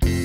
thank you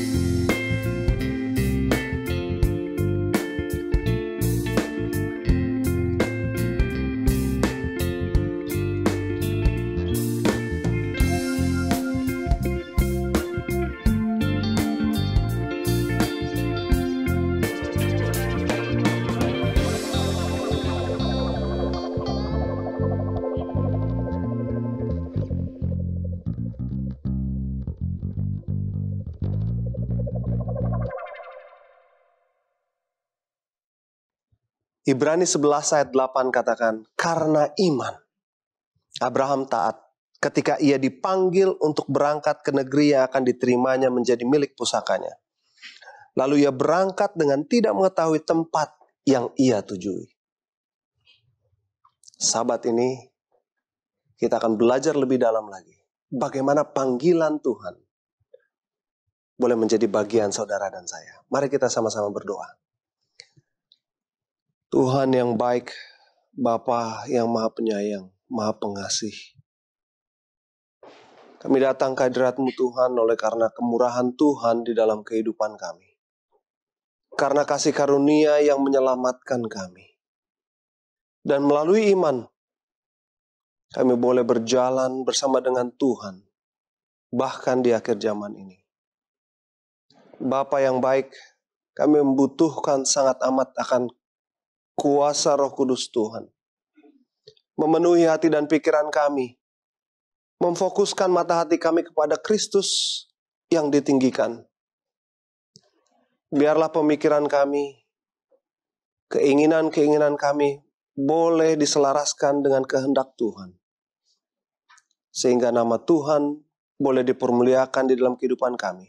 Ibrani 11 ayat 8 katakan, karena iman Abraham taat ketika ia dipanggil untuk berangkat ke negeri yang akan diterimanya menjadi milik pusakanya. Lalu ia berangkat dengan tidak mengetahui tempat yang ia tuju. Sahabat ini kita akan belajar lebih dalam lagi. Bagaimana panggilan Tuhan boleh menjadi bagian saudara dan saya. Mari kita sama-sama berdoa. Tuhan yang baik, Bapa yang maha penyayang, maha pengasih. Kami datang ke hadiratmu Tuhan oleh karena kemurahan Tuhan di dalam kehidupan kami. Karena kasih karunia yang menyelamatkan kami. Dan melalui iman, kami boleh berjalan bersama dengan Tuhan, bahkan di akhir zaman ini. Bapa yang baik, kami membutuhkan sangat amat akan kuasa Roh Kudus Tuhan memenuhi hati dan pikiran kami, memfokuskan mata hati kami kepada Kristus yang ditinggikan. Biarlah pemikiran kami, keinginan-keinginan kami boleh diselaraskan dengan kehendak Tuhan. Sehingga nama Tuhan boleh dipermuliakan di dalam kehidupan kami.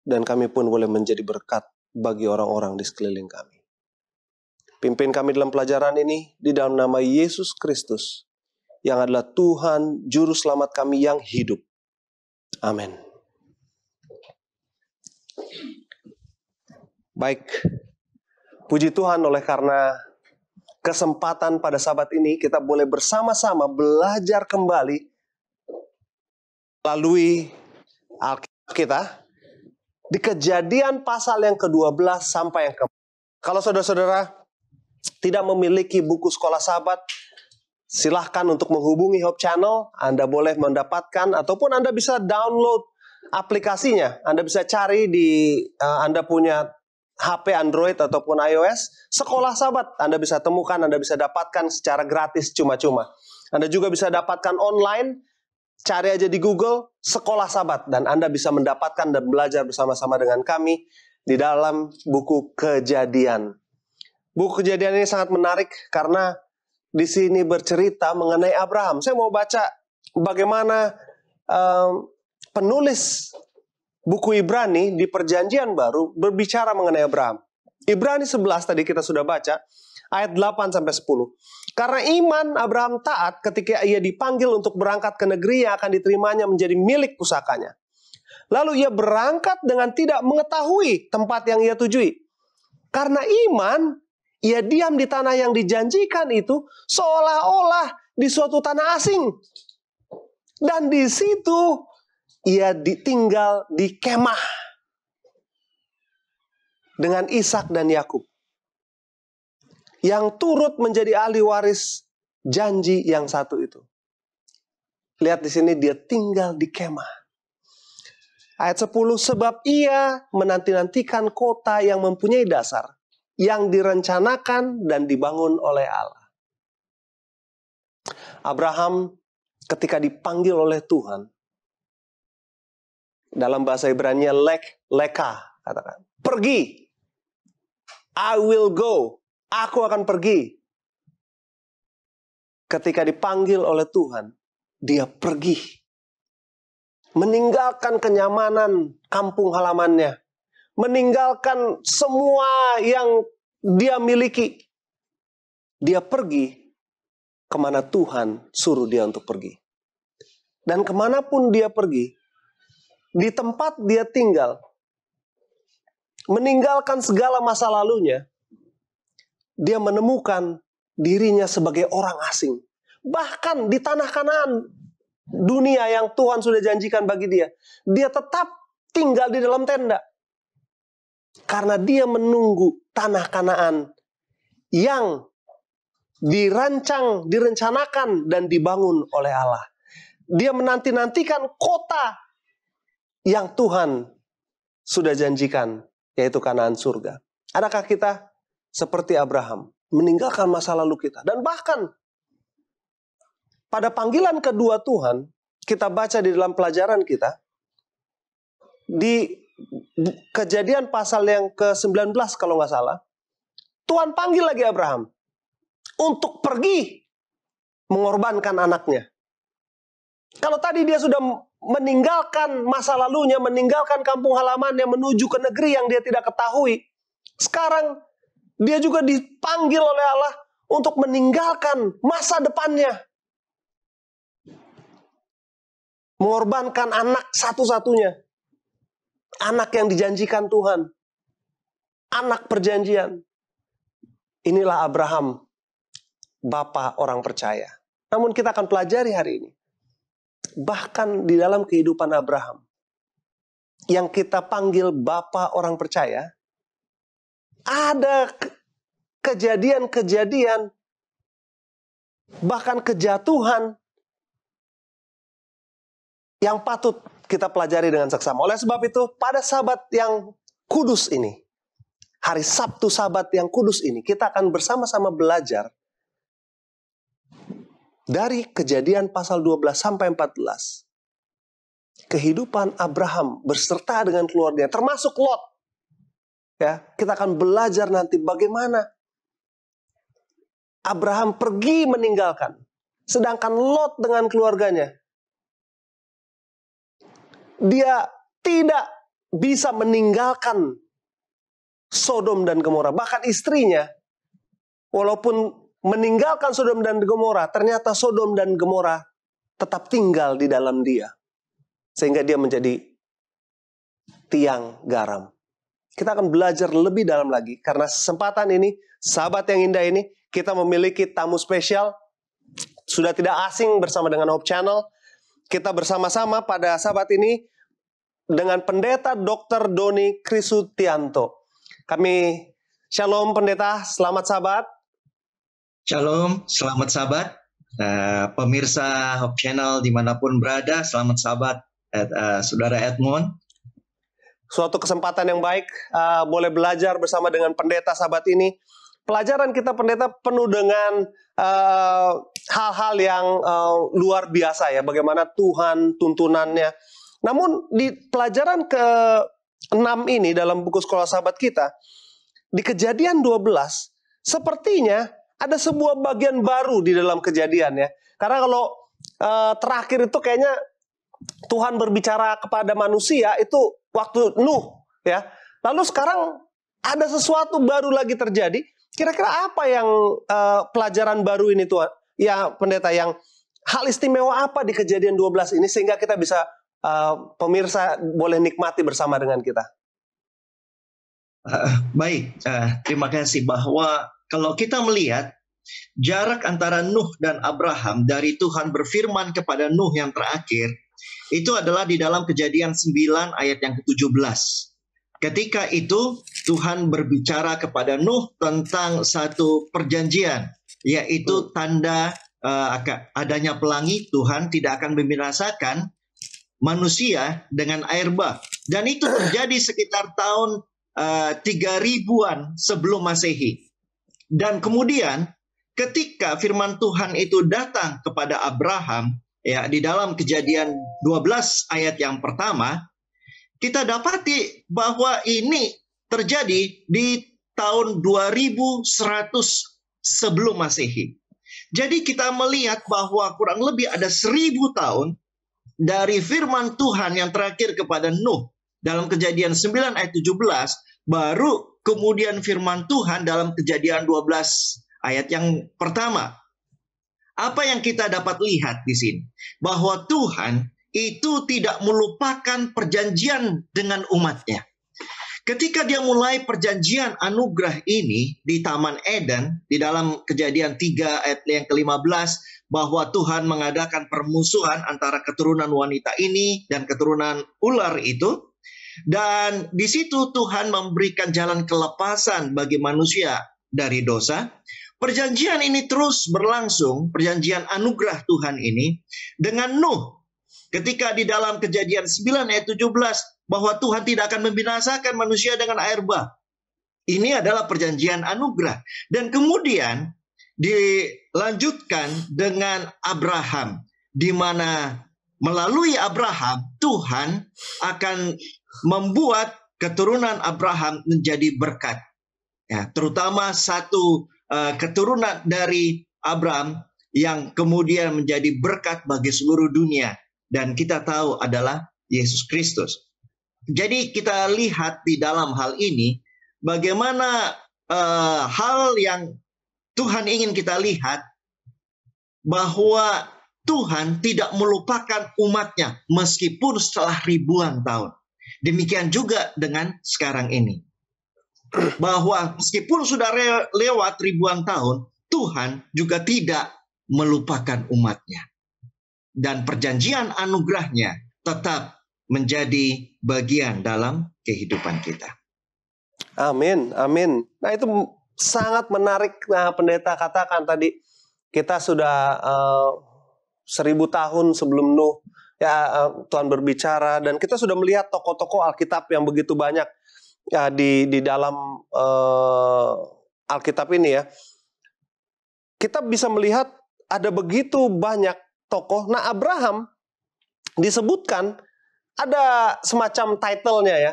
Dan kami pun boleh menjadi berkat bagi orang-orang di sekeliling kami. Pimpin kami dalam pelajaran ini di dalam nama Yesus Kristus, yang adalah Tuhan, Juru Selamat kami yang hidup. Amin. Baik, puji Tuhan oleh karena kesempatan pada sabat ini kita boleh bersama-sama belajar kembali melalui Alkitab kita di kejadian pasal yang ke-12 sampai yang ke Kalau saudara-saudara tidak memiliki buku sekolah sahabat, silahkan untuk menghubungi Hope Channel. Anda boleh mendapatkan ataupun Anda bisa download aplikasinya. Anda bisa cari di uh, Anda punya HP Android ataupun iOS, sekolah sahabat Anda bisa temukan, Anda bisa dapatkan secara gratis cuma-cuma. Anda juga bisa dapatkan online, cari aja di Google sekolah sahabat dan Anda bisa mendapatkan dan belajar bersama-sama dengan kami di dalam buku Kejadian. Buku kejadian ini sangat menarik karena di sini bercerita mengenai Abraham. Saya mau baca bagaimana um, penulis buku Ibrani di Perjanjian Baru berbicara mengenai Abraham. Ibrani 11 tadi kita sudah baca ayat 8 sampai 10. Karena iman Abraham taat ketika ia dipanggil untuk berangkat ke negeri yang akan diterimanya menjadi milik pusakanya. Lalu ia berangkat dengan tidak mengetahui tempat yang ia tujui. Karena iman, ia diam di tanah yang dijanjikan itu seolah-olah di suatu tanah asing. Dan di situ ia ditinggal di kemah dengan Ishak dan Yakub yang turut menjadi ahli waris janji yang satu itu. Lihat di sini dia tinggal di kemah. Ayat 10 sebab ia menanti-nantikan kota yang mempunyai dasar yang direncanakan dan dibangun oleh Allah. Abraham ketika dipanggil oleh Tuhan dalam bahasa Ibrani lek leka katakan pergi I will go aku akan pergi ketika dipanggil oleh Tuhan dia pergi meninggalkan kenyamanan kampung halamannya meninggalkan semua yang dia miliki. Dia pergi kemana Tuhan suruh dia untuk pergi. Dan kemanapun dia pergi, di tempat dia tinggal, meninggalkan segala masa lalunya, dia menemukan dirinya sebagai orang asing. Bahkan di tanah kanan dunia yang Tuhan sudah janjikan bagi dia, dia tetap tinggal di dalam tenda karena dia menunggu tanah Kanaan yang dirancang, direncanakan dan dibangun oleh Allah. Dia menanti-nantikan kota yang Tuhan sudah janjikan, yaitu Kanaan surga. Adakah kita seperti Abraham meninggalkan masa lalu kita dan bahkan pada panggilan kedua Tuhan kita baca di dalam pelajaran kita di kejadian pasal yang ke-19 kalau nggak salah, Tuhan panggil lagi Abraham untuk pergi mengorbankan anaknya. Kalau tadi dia sudah meninggalkan masa lalunya, meninggalkan kampung halaman yang menuju ke negeri yang dia tidak ketahui, sekarang dia juga dipanggil oleh Allah untuk meninggalkan masa depannya. Mengorbankan anak satu-satunya. Anak yang dijanjikan Tuhan. Anak perjanjian. Inilah Abraham, bapa orang percaya. Namun kita akan pelajari hari ini. Bahkan di dalam kehidupan Abraham, yang kita panggil bapa orang percaya, ada kejadian-kejadian bahkan kejatuhan yang patut kita pelajari dengan seksama. Oleh sebab itu, pada sabat yang kudus ini, hari Sabtu sabat yang kudus ini, kita akan bersama-sama belajar dari kejadian pasal 12 sampai 14. Kehidupan Abraham berserta dengan keluarganya, termasuk Lot. Ya, kita akan belajar nanti bagaimana Abraham pergi meninggalkan. Sedangkan Lot dengan keluarganya dia tidak bisa meninggalkan Sodom dan Gomora. Bahkan istrinya, walaupun meninggalkan Sodom dan Gomora, ternyata Sodom dan Gomora tetap tinggal di dalam dia. Sehingga dia menjadi tiang garam. Kita akan belajar lebih dalam lagi karena kesempatan ini, sahabat yang indah ini, kita memiliki tamu spesial sudah tidak asing bersama dengan Hope Channel. Kita bersama-sama pada sahabat ini dengan pendeta Dr. Doni Krisutianto. Kami Shalom pendeta, selamat sahabat. Shalom, selamat sahabat. Uh, eh, pemirsa Hope Channel dimanapun berada, selamat sahabat. uh, eh, eh, Saudara Edmond. Suatu kesempatan yang baik, uh, boleh belajar bersama dengan pendeta sahabat ini. Pelajaran kita pendeta penuh dengan hal-hal uh, yang uh, luar biasa ya, bagaimana Tuhan tuntunannya namun di pelajaran ke-6 ini dalam buku sekolah sahabat kita, di kejadian 12, sepertinya ada sebuah bagian baru di dalam kejadian ya. Karena kalau uh, terakhir itu kayaknya Tuhan berbicara kepada manusia itu waktu Nuh ya. Lalu sekarang ada sesuatu baru lagi terjadi. Kira-kira apa yang uh, pelajaran baru ini Tuhan? Ya pendeta yang hal istimewa apa di kejadian 12 ini sehingga kita bisa Eh, pemirsa boleh nikmati bersama dengan kita? Uh, baik, uh, terima kasih bahwa kalau kita melihat jarak antara Nuh dan Abraham dari Tuhan berfirman kepada Nuh yang terakhir itu adalah di dalam kejadian 9 ayat yang ke-17. Ketika itu Tuhan berbicara kepada Nuh tentang satu perjanjian, yaitu tanda uh, adanya pelangi Tuhan tidak akan membinasakan manusia dengan air bah. Dan itu terjadi sekitar tahun eh, tiga uh, ribuan sebelum masehi. Dan kemudian ketika firman Tuhan itu datang kepada Abraham, ya di dalam kejadian 12 ayat yang pertama, kita dapati bahwa ini terjadi di tahun 2100 sebelum masehi. Jadi kita melihat bahwa kurang lebih ada seribu tahun dari firman Tuhan yang terakhir kepada Nuh dalam kejadian 9 ayat 17 baru kemudian firman Tuhan dalam kejadian 12 ayat yang pertama. Apa yang kita dapat lihat di sini? Bahwa Tuhan itu tidak melupakan perjanjian dengan umatnya. Ketika dia mulai perjanjian anugerah ini di Taman Eden, di dalam kejadian 3 ayat yang ke-15, bahwa Tuhan mengadakan permusuhan antara keturunan wanita ini dan keturunan ular itu. Dan di situ Tuhan memberikan jalan kelepasan bagi manusia dari dosa. Perjanjian ini terus berlangsung, perjanjian anugerah Tuhan ini, dengan Nuh. Ketika di dalam kejadian 9 ayat 17, bahwa Tuhan tidak akan membinasakan manusia dengan air bah. Ini adalah perjanjian anugerah. Dan kemudian dilanjutkan dengan Abraham, di mana melalui Abraham Tuhan akan membuat keturunan Abraham menjadi berkat. Ya, terutama satu uh, keturunan dari Abraham yang kemudian menjadi berkat bagi seluruh dunia dan kita tahu adalah Yesus Kristus jadi kita lihat di dalam hal ini bagaimana uh, hal yang Tuhan ingin kita lihat bahwa Tuhan tidak melupakan umatnya meskipun setelah ribuan tahun. Demikian juga dengan sekarang ini. Bahwa meskipun sudah lewat ribuan tahun, Tuhan juga tidak melupakan umatnya. Dan perjanjian anugerahnya tetap menjadi bagian dalam kehidupan kita. Amin, amin. Nah itu sangat menarik nah pendeta katakan tadi kita sudah uh, seribu tahun sebelum Nuh ya uh, Tuhan berbicara dan kita sudah melihat tokoh-tokoh Alkitab yang begitu banyak ya di di dalam uh, Alkitab ini ya kita bisa melihat ada begitu banyak tokoh. Nah Abraham disebutkan ada semacam titlenya ya.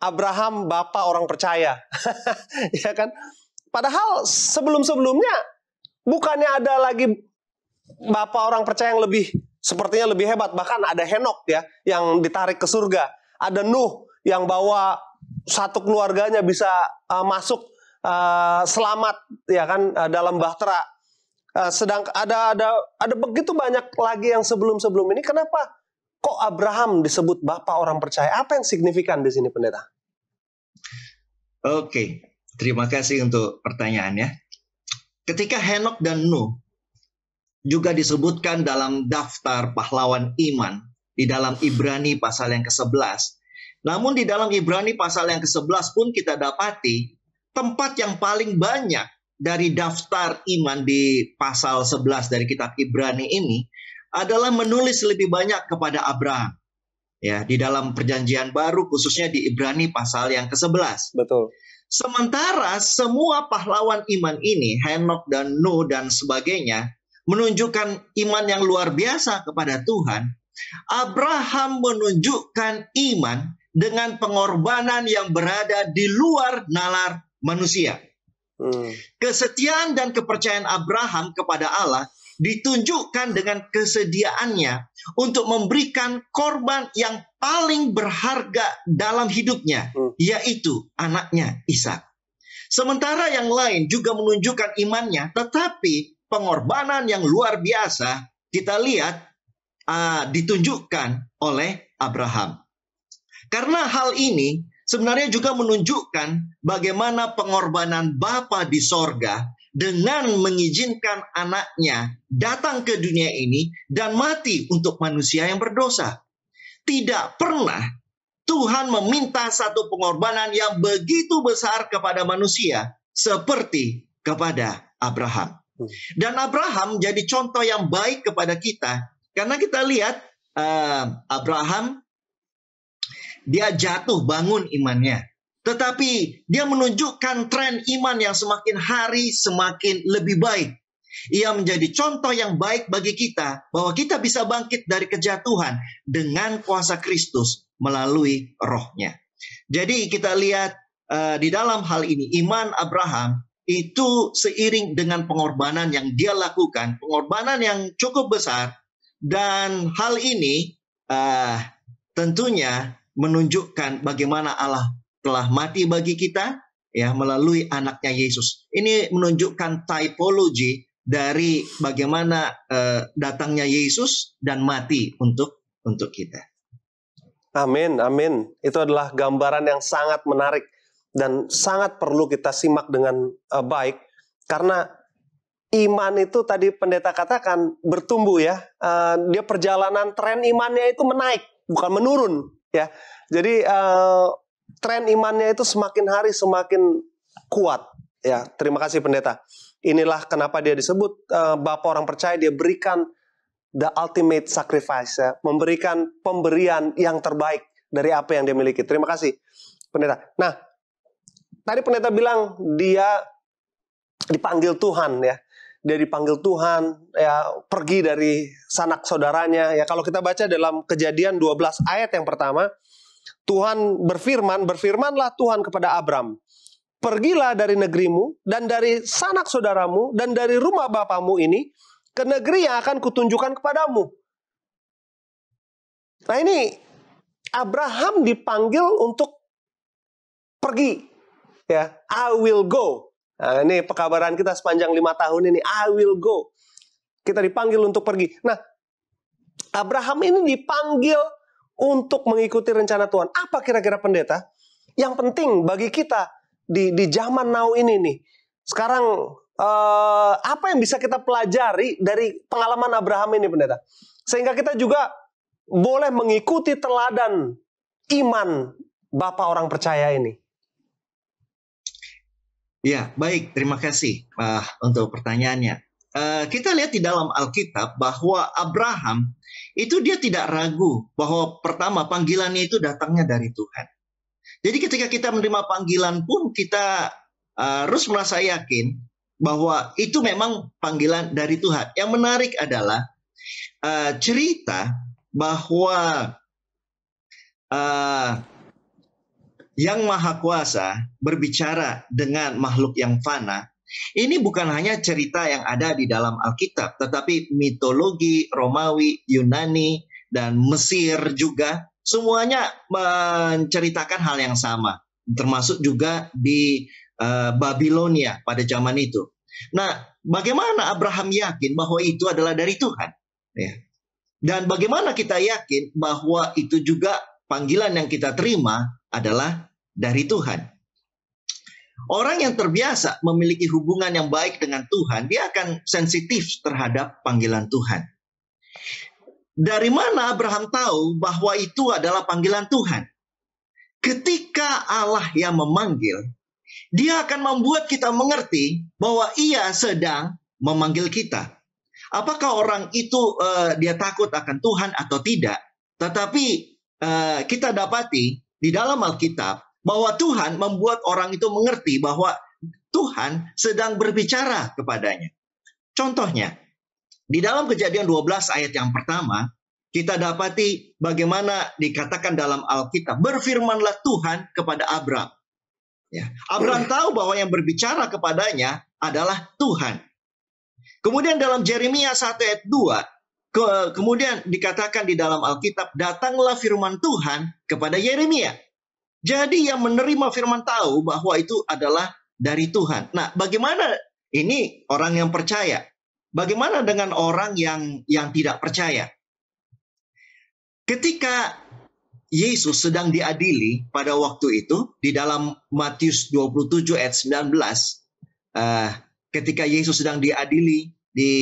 Abraham bapak orang percaya. ya kan? Padahal sebelum-sebelumnya bukannya ada lagi bapak orang percaya yang lebih sepertinya lebih hebat. Bahkan ada Henok ya yang ditarik ke surga. Ada Nuh yang bawa satu keluarganya bisa uh, masuk uh, selamat ya kan uh, dalam bahtera. Uh, sedang ada ada ada begitu banyak lagi yang sebelum-sebelum ini kenapa Kok Abraham disebut bapak orang percaya? Apa yang signifikan di sini pendeta? Oke, terima kasih untuk pertanyaannya. Ketika Henok dan Nuh juga disebutkan dalam daftar pahlawan iman di dalam Ibrani pasal yang ke-11. Namun di dalam Ibrani pasal yang ke-11 pun kita dapati tempat yang paling banyak dari daftar iman di pasal 11 dari kitab Ibrani ini adalah menulis lebih banyak kepada Abraham. Ya, di dalam perjanjian baru khususnya di Ibrani pasal yang ke-11. Betul. Sementara semua pahlawan iman ini, Henok dan Nuh dan sebagainya, menunjukkan iman yang luar biasa kepada Tuhan. Abraham menunjukkan iman dengan pengorbanan yang berada di luar nalar manusia. Hmm. Kesetiaan dan kepercayaan Abraham kepada Allah ditunjukkan dengan kesediaannya untuk memberikan korban yang paling berharga dalam hidupnya, hmm. yaitu anaknya Ishak. Sementara yang lain juga menunjukkan imannya, tetapi pengorbanan yang luar biasa kita lihat uh, ditunjukkan oleh Abraham. Karena hal ini sebenarnya juga menunjukkan bagaimana pengorbanan Bapa di sorga dengan mengizinkan anaknya datang ke dunia ini dan mati untuk manusia yang berdosa. Tidak pernah Tuhan meminta satu pengorbanan yang begitu besar kepada manusia seperti kepada Abraham. Hmm. Dan Abraham jadi contoh yang baik kepada kita karena kita lihat uh, Abraham dia jatuh bangun imannya. Tetapi dia menunjukkan tren iman yang semakin hari semakin lebih baik. Ia menjadi contoh yang baik bagi kita bahwa kita bisa bangkit dari kejatuhan dengan kuasa Kristus melalui rohnya. Jadi kita lihat uh, di dalam hal ini iman Abraham itu seiring dengan pengorbanan yang dia lakukan, pengorbanan yang cukup besar dan hal ini uh, tentunya menunjukkan bagaimana Allah telah mati bagi kita ya melalui anaknya Yesus. Ini menunjukkan typologi dari bagaimana uh, datangnya Yesus dan mati untuk untuk kita. Amin, amin. Itu adalah gambaran yang sangat menarik dan sangat perlu kita simak dengan uh, baik karena iman itu tadi pendeta katakan bertumbuh ya. Uh, dia perjalanan tren imannya itu menaik bukan menurun ya. Jadi uh, tren imannya itu semakin hari semakin kuat. Ya, terima kasih pendeta. Inilah kenapa dia disebut uh, Bapak orang percaya dia berikan the ultimate sacrifice ya, memberikan pemberian yang terbaik dari apa yang dia miliki. Terima kasih pendeta. Nah, tadi pendeta bilang dia dipanggil Tuhan ya. Dia dipanggil Tuhan ya pergi dari sanak saudaranya ya. Kalau kita baca dalam Kejadian 12 ayat yang pertama, Tuhan berfirman, berfirmanlah Tuhan kepada Abram, pergilah dari negerimu dan dari sanak saudaramu dan dari rumah bapamu ini ke negeri yang akan kutunjukkan kepadamu. Nah ini Abraham dipanggil untuk pergi. Ya, I will go. Nah, ini pekabaran kita sepanjang lima tahun ini. I will go. Kita dipanggil untuk pergi. Nah, Abraham ini dipanggil untuk mengikuti rencana Tuhan. Apa kira-kira pendeta? Yang penting bagi kita di di zaman now ini nih. Sekarang eh, apa yang bisa kita pelajari dari pengalaman Abraham ini pendeta? Sehingga kita juga boleh mengikuti teladan iman Bapak orang percaya ini. Ya, baik. Terima kasih uh, untuk pertanyaannya. Uh, kita lihat di dalam Alkitab bahwa Abraham itu dia tidak ragu bahwa pertama panggilannya itu datangnya dari Tuhan. Jadi ketika kita menerima panggilan pun kita uh, harus merasa yakin bahwa itu memang panggilan dari Tuhan. Yang menarik adalah uh, cerita bahwa uh, yang maha kuasa berbicara dengan makhluk yang fana ini bukan hanya cerita yang ada di dalam Alkitab, tetapi mitologi Romawi, Yunani, dan Mesir juga semuanya menceritakan hal yang sama, termasuk juga di uh, Babilonia pada zaman itu. Nah, bagaimana Abraham yakin bahwa itu adalah dari Tuhan? Ya. Dan bagaimana kita yakin bahwa itu juga panggilan yang kita terima adalah dari Tuhan? Orang yang terbiasa memiliki hubungan yang baik dengan Tuhan, dia akan sensitif terhadap panggilan Tuhan. Dari mana Abraham tahu bahwa itu adalah panggilan Tuhan? Ketika Allah yang memanggil, dia akan membuat kita mengerti bahwa ia sedang memanggil kita. Apakah orang itu uh, dia takut akan Tuhan atau tidak? Tetapi uh, kita dapati di dalam Alkitab bahwa Tuhan membuat orang itu mengerti bahwa Tuhan sedang berbicara kepadanya. Contohnya, di dalam kejadian 12 ayat yang pertama, kita dapati bagaimana dikatakan dalam Alkitab, berfirmanlah Tuhan kepada Abram. Ya, Abram tahu bahwa yang berbicara kepadanya adalah Tuhan. Kemudian dalam Jeremia 1 ayat 2, ke, kemudian dikatakan di dalam Alkitab, datanglah firman Tuhan kepada Yeremia. Jadi yang menerima firman tahu bahwa itu adalah dari Tuhan. Nah, bagaimana ini orang yang percaya? Bagaimana dengan orang yang yang tidak percaya? Ketika Yesus sedang diadili pada waktu itu di dalam Matius 27 ayat 19 uh, eh, ketika Yesus sedang diadili di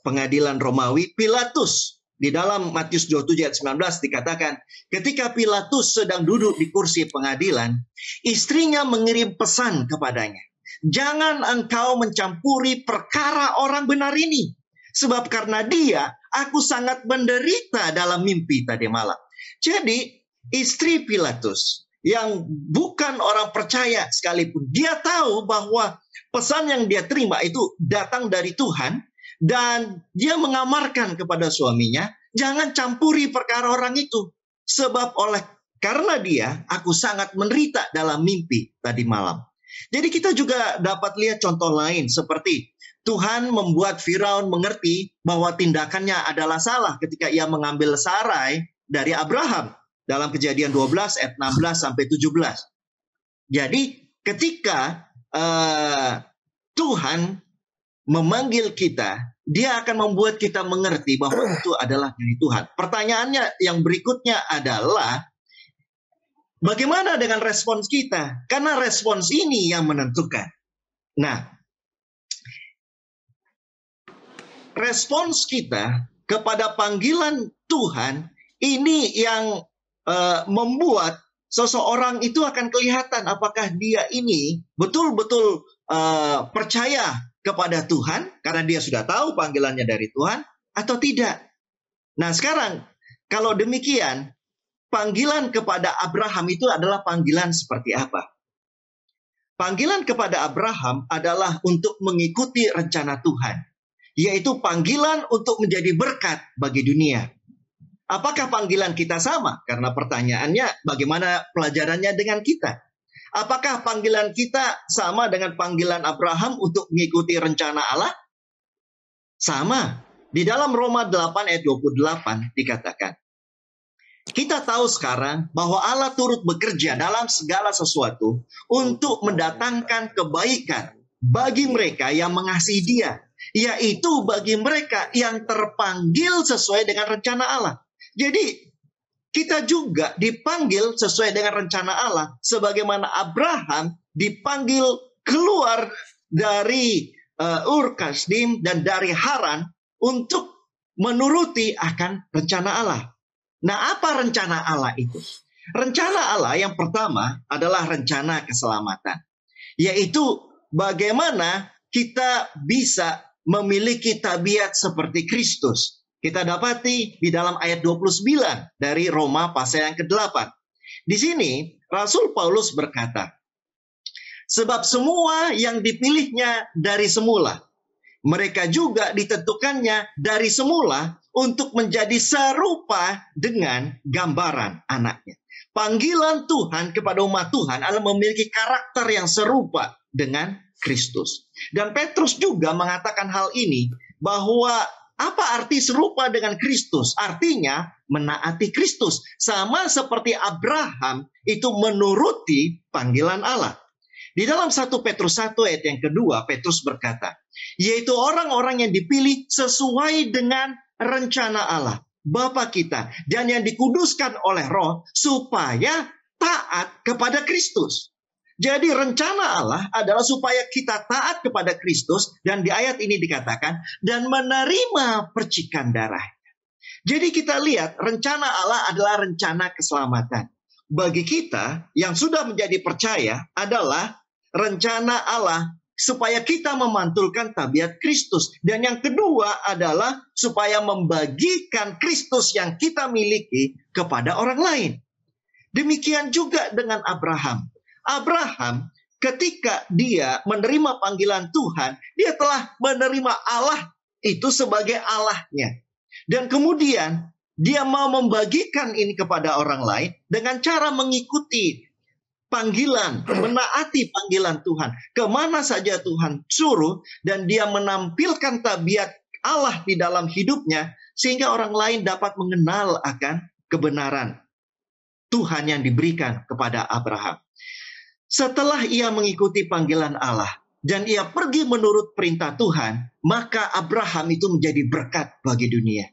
pengadilan Romawi Pilatus di dalam Matius 27 ayat 19 dikatakan, ketika Pilatus sedang duduk di kursi pengadilan, istrinya mengirim pesan kepadanya, jangan engkau mencampuri perkara orang benar ini, sebab karena dia aku sangat menderita dalam mimpi tadi malam. Jadi istri Pilatus yang bukan orang percaya sekalipun, dia tahu bahwa pesan yang dia terima itu datang dari Tuhan, dan dia mengamarkan kepada suaminya, jangan campuri perkara orang itu. Sebab oleh karena dia, aku sangat menderita dalam mimpi tadi malam. Jadi kita juga dapat lihat contoh lain seperti Tuhan membuat Firaun mengerti bahwa tindakannya adalah salah ketika ia mengambil Sarai dari Abraham dalam kejadian 12 ayat 16 sampai 17. Jadi ketika uh, Tuhan memanggil kita, dia akan membuat kita mengerti bahwa itu adalah dari Tuhan. Pertanyaannya yang berikutnya adalah bagaimana dengan respons kita? Karena respons ini yang menentukan. Nah, respons kita kepada panggilan Tuhan ini yang uh, membuat seseorang itu akan kelihatan apakah dia ini betul-betul uh, percaya kepada Tuhan karena dia sudah tahu panggilannya dari Tuhan atau tidak. Nah, sekarang kalau demikian, panggilan kepada Abraham itu adalah panggilan seperti apa? Panggilan kepada Abraham adalah untuk mengikuti rencana Tuhan, yaitu panggilan untuk menjadi berkat bagi dunia. Apakah panggilan kita sama? Karena pertanyaannya, bagaimana pelajarannya dengan kita? Apakah panggilan kita sama dengan panggilan Abraham untuk mengikuti rencana Allah? Sama. Di dalam Roma 8 ayat 28 dikatakan, kita tahu sekarang bahwa Allah turut bekerja dalam segala sesuatu untuk mendatangkan kebaikan bagi mereka yang mengasihi Dia, yaitu bagi mereka yang terpanggil sesuai dengan rencana Allah. Jadi kita juga dipanggil sesuai dengan rencana Allah sebagaimana Abraham dipanggil keluar dari uh, Ur Kasdim dan dari Haran untuk menuruti akan rencana Allah. Nah, apa rencana Allah itu? Rencana Allah yang pertama adalah rencana keselamatan, yaitu bagaimana kita bisa memiliki tabiat seperti Kristus kita dapati di dalam ayat 29 dari Roma pasal yang ke-8. Di sini Rasul Paulus berkata, Sebab semua yang dipilihnya dari semula, mereka juga ditentukannya dari semula untuk menjadi serupa dengan gambaran anaknya. Panggilan Tuhan kepada umat Tuhan adalah memiliki karakter yang serupa dengan Kristus. Dan Petrus juga mengatakan hal ini bahwa apa arti serupa dengan Kristus? Artinya menaati Kristus. Sama seperti Abraham itu menuruti panggilan Allah. Di dalam 1 Petrus 1 ayat yang kedua, Petrus berkata, yaitu orang-orang yang dipilih sesuai dengan rencana Allah, Bapa kita, dan yang dikuduskan oleh roh supaya taat kepada Kristus. Jadi rencana Allah adalah supaya kita taat kepada Kristus dan di ayat ini dikatakan dan menerima percikan darah. Jadi kita lihat rencana Allah adalah rencana keselamatan. Bagi kita yang sudah menjadi percaya adalah rencana Allah supaya kita memantulkan tabiat Kristus. Dan yang kedua adalah supaya membagikan Kristus yang kita miliki kepada orang lain. Demikian juga dengan Abraham. Abraham ketika dia menerima panggilan Tuhan, dia telah menerima Allah itu sebagai Allahnya. Dan kemudian dia mau membagikan ini kepada orang lain dengan cara mengikuti panggilan, menaati panggilan Tuhan. Kemana saja Tuhan suruh dan dia menampilkan tabiat Allah di dalam hidupnya sehingga orang lain dapat mengenal akan kebenaran Tuhan yang diberikan kepada Abraham. Setelah ia mengikuti panggilan Allah dan ia pergi menurut perintah Tuhan, maka Abraham itu menjadi berkat bagi dunia.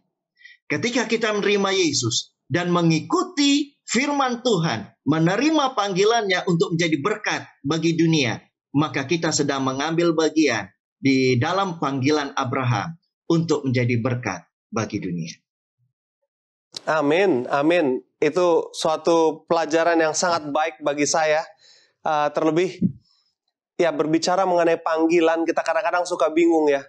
Ketika kita menerima Yesus dan mengikuti firman Tuhan, menerima panggilannya untuk menjadi berkat bagi dunia, maka kita sedang mengambil bagian di dalam panggilan Abraham untuk menjadi berkat bagi dunia. Amin, amin. Itu suatu pelajaran yang sangat baik bagi saya uh, terlebih ya berbicara mengenai panggilan kita kadang-kadang suka bingung ya.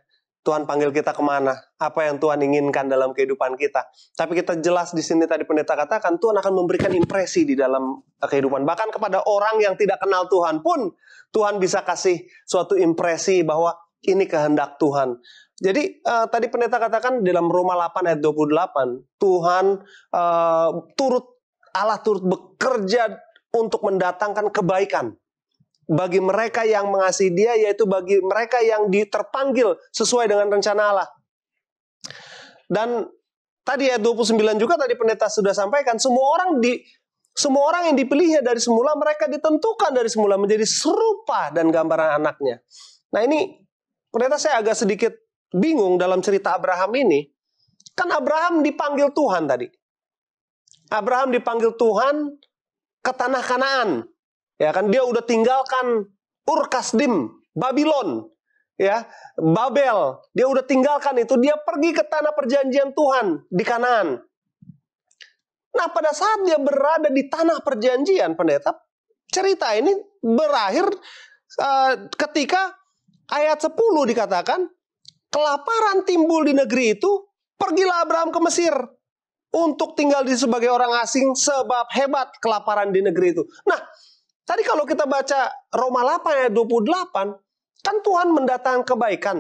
Tuhan panggil kita kemana? Apa yang Tuhan inginkan dalam kehidupan kita? Tapi kita jelas di sini tadi pendeta katakan Tuhan akan memberikan impresi di dalam eh, kehidupan. Bahkan kepada orang yang tidak kenal Tuhan pun Tuhan bisa kasih suatu impresi bahwa ini kehendak Tuhan. Jadi uh, tadi pendeta katakan dalam Roma 8 ayat 28, Tuhan uh, turut Allah turut bekerja untuk mendatangkan kebaikan bagi mereka yang mengasihi Dia, yaitu bagi mereka yang diterpanggil sesuai dengan rencana Allah. Dan tadi ayat 29 juga tadi pendeta sudah sampaikan, semua orang di semua orang yang dipilihnya dari semula mereka ditentukan dari semula menjadi serupa dan gambaran anaknya. Nah ini pendeta saya agak sedikit bingung dalam cerita Abraham ini. Kan Abraham dipanggil Tuhan tadi. Abraham dipanggil Tuhan ke tanah Kanaan. Ya kan dia udah tinggalkan Ur Kasdim, Babylon, ya, Babel. Dia udah tinggalkan itu, dia pergi ke tanah perjanjian Tuhan di Kanaan. Nah, pada saat dia berada di tanah perjanjian, pendeta, cerita ini berakhir uh, ketika ayat 10 dikatakan, kelaparan timbul di negeri itu, pergilah Abraham ke Mesir untuk tinggal di sebagai orang asing sebab hebat kelaparan di negeri itu. Nah, tadi kalau kita baca Roma 8 ayat 28, kan Tuhan mendatang kebaikan.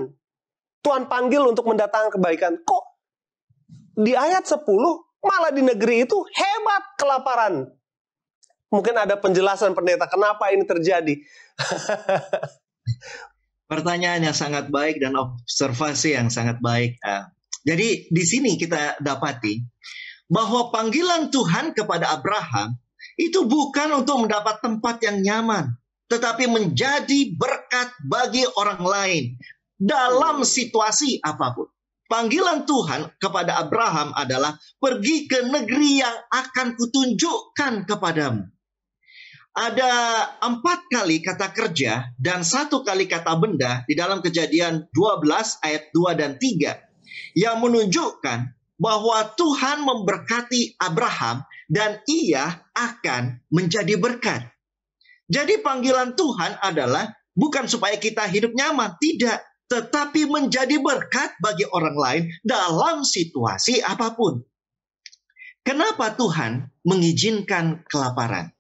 Tuhan panggil untuk mendatang kebaikan. Kok di ayat 10 malah di negeri itu hebat kelaparan? Mungkin ada penjelasan pendeta kenapa ini terjadi. Pertanyaannya sangat baik dan observasi yang sangat baik. Ah, jadi di sini kita dapati bahwa panggilan Tuhan kepada Abraham itu bukan untuk mendapat tempat yang nyaman, tetapi menjadi berkat bagi orang lain dalam situasi apapun. Panggilan Tuhan kepada Abraham adalah pergi ke negeri yang akan kutunjukkan kepadamu. Ada empat kali kata kerja dan satu kali kata benda di dalam kejadian 12 ayat 2 dan 3 yang menunjukkan bahwa Tuhan memberkati Abraham dan ia akan menjadi berkat. Jadi panggilan Tuhan adalah bukan supaya kita hidup nyaman, tidak, tetapi menjadi berkat bagi orang lain dalam situasi apapun. Kenapa Tuhan mengizinkan kelaparan?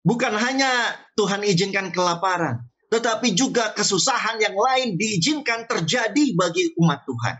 Bukan hanya Tuhan izinkan kelaparan, tetapi juga kesusahan yang lain diizinkan terjadi bagi umat Tuhan.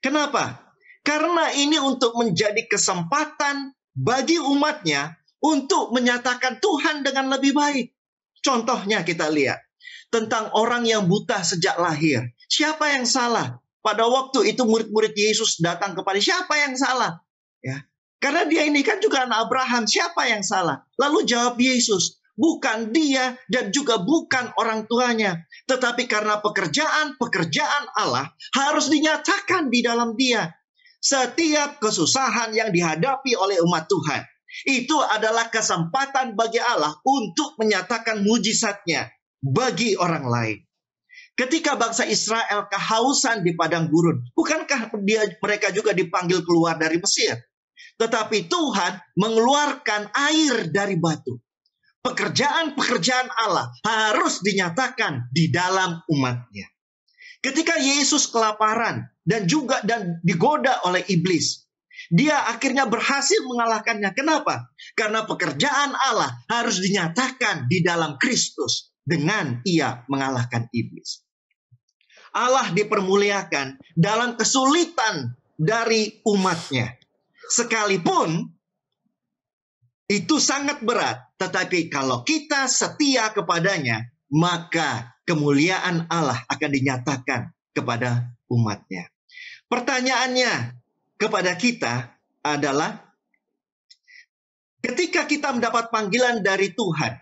Kenapa? Karena ini untuk menjadi kesempatan bagi umatnya untuk menyatakan Tuhan dengan lebih baik. Contohnya kita lihat tentang orang yang buta sejak lahir. Siapa yang salah? Pada waktu itu murid-murid Yesus datang kepada siapa yang salah? Ya. Karena dia ini kan juga anak Abraham, siapa yang salah? Lalu jawab Yesus, bukan dia dan juga bukan orang tuanya, tetapi karena pekerjaan-pekerjaan Allah harus dinyatakan di dalam dia setiap kesusahan yang dihadapi oleh umat Tuhan itu adalah kesempatan bagi Allah untuk menyatakan mujizatnya bagi orang lain. Ketika bangsa Israel kehausan di padang gurun, bukankah dia, mereka juga dipanggil keluar dari Mesir? Tetapi Tuhan mengeluarkan air dari batu. Pekerjaan-pekerjaan Allah harus dinyatakan di dalam umatnya. Ketika Yesus kelaparan, dan juga dan digoda oleh iblis. Dia akhirnya berhasil mengalahkannya. Kenapa? Karena pekerjaan Allah harus dinyatakan di dalam Kristus dengan ia mengalahkan iblis. Allah dipermuliakan dalam kesulitan dari umatnya. Sekalipun itu sangat berat, tetapi kalau kita setia kepadanya, maka kemuliaan Allah akan dinyatakan kepada umatnya. Pertanyaannya kepada kita adalah ketika kita mendapat panggilan dari Tuhan,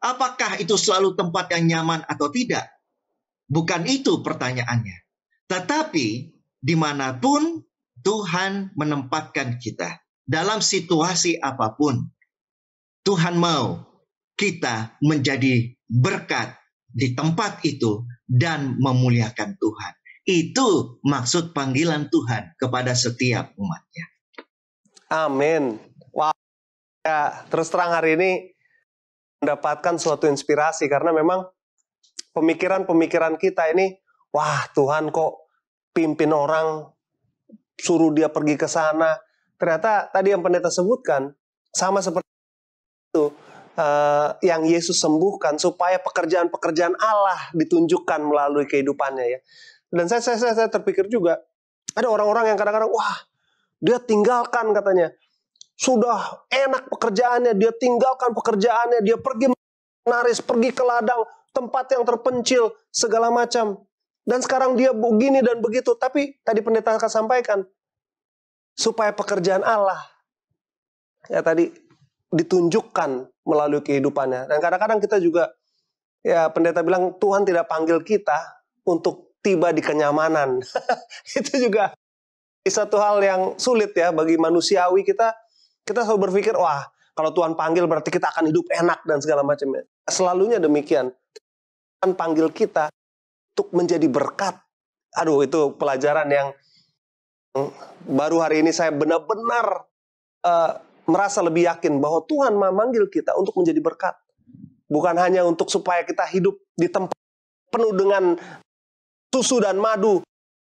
apakah itu selalu tempat yang nyaman atau tidak? Bukan itu pertanyaannya. Tetapi dimanapun Tuhan menempatkan kita dalam situasi apapun, Tuhan mau kita menjadi berkat di tempat itu dan memuliakan Tuhan. Itu maksud panggilan Tuhan kepada setiap umatnya. Amin. Wow. Ya, terus terang hari ini mendapatkan suatu inspirasi karena memang pemikiran-pemikiran kita ini, wah Tuhan kok pimpin orang suruh dia pergi ke sana. Ternyata tadi yang pendeta sebutkan sama seperti itu uh, yang Yesus sembuhkan supaya pekerjaan-pekerjaan Allah ditunjukkan melalui kehidupannya ya. Dan saya saya saya, saya terpikir juga ada orang-orang yang kadang-kadang wah dia tinggalkan katanya sudah enak pekerjaannya dia tinggalkan pekerjaannya dia pergi naris pergi ke ladang tempat yang terpencil segala macam dan sekarang dia begini dan begitu tapi tadi pendeta akan sampaikan supaya pekerjaan Allah ya tadi ditunjukkan melalui kehidupannya dan kadang-kadang kita juga ya pendeta bilang Tuhan tidak panggil kita untuk tiba di kenyamanan. itu juga satu hal yang sulit ya bagi manusiawi kita. Kita selalu berpikir, wah kalau Tuhan panggil berarti kita akan hidup enak dan segala macamnya. Selalunya demikian. Tuhan panggil kita untuk menjadi berkat. Aduh itu pelajaran yang hmm, baru hari ini saya benar-benar uh, merasa lebih yakin bahwa Tuhan memanggil kita untuk menjadi berkat. Bukan hanya untuk supaya kita hidup di tempat penuh dengan susu dan madu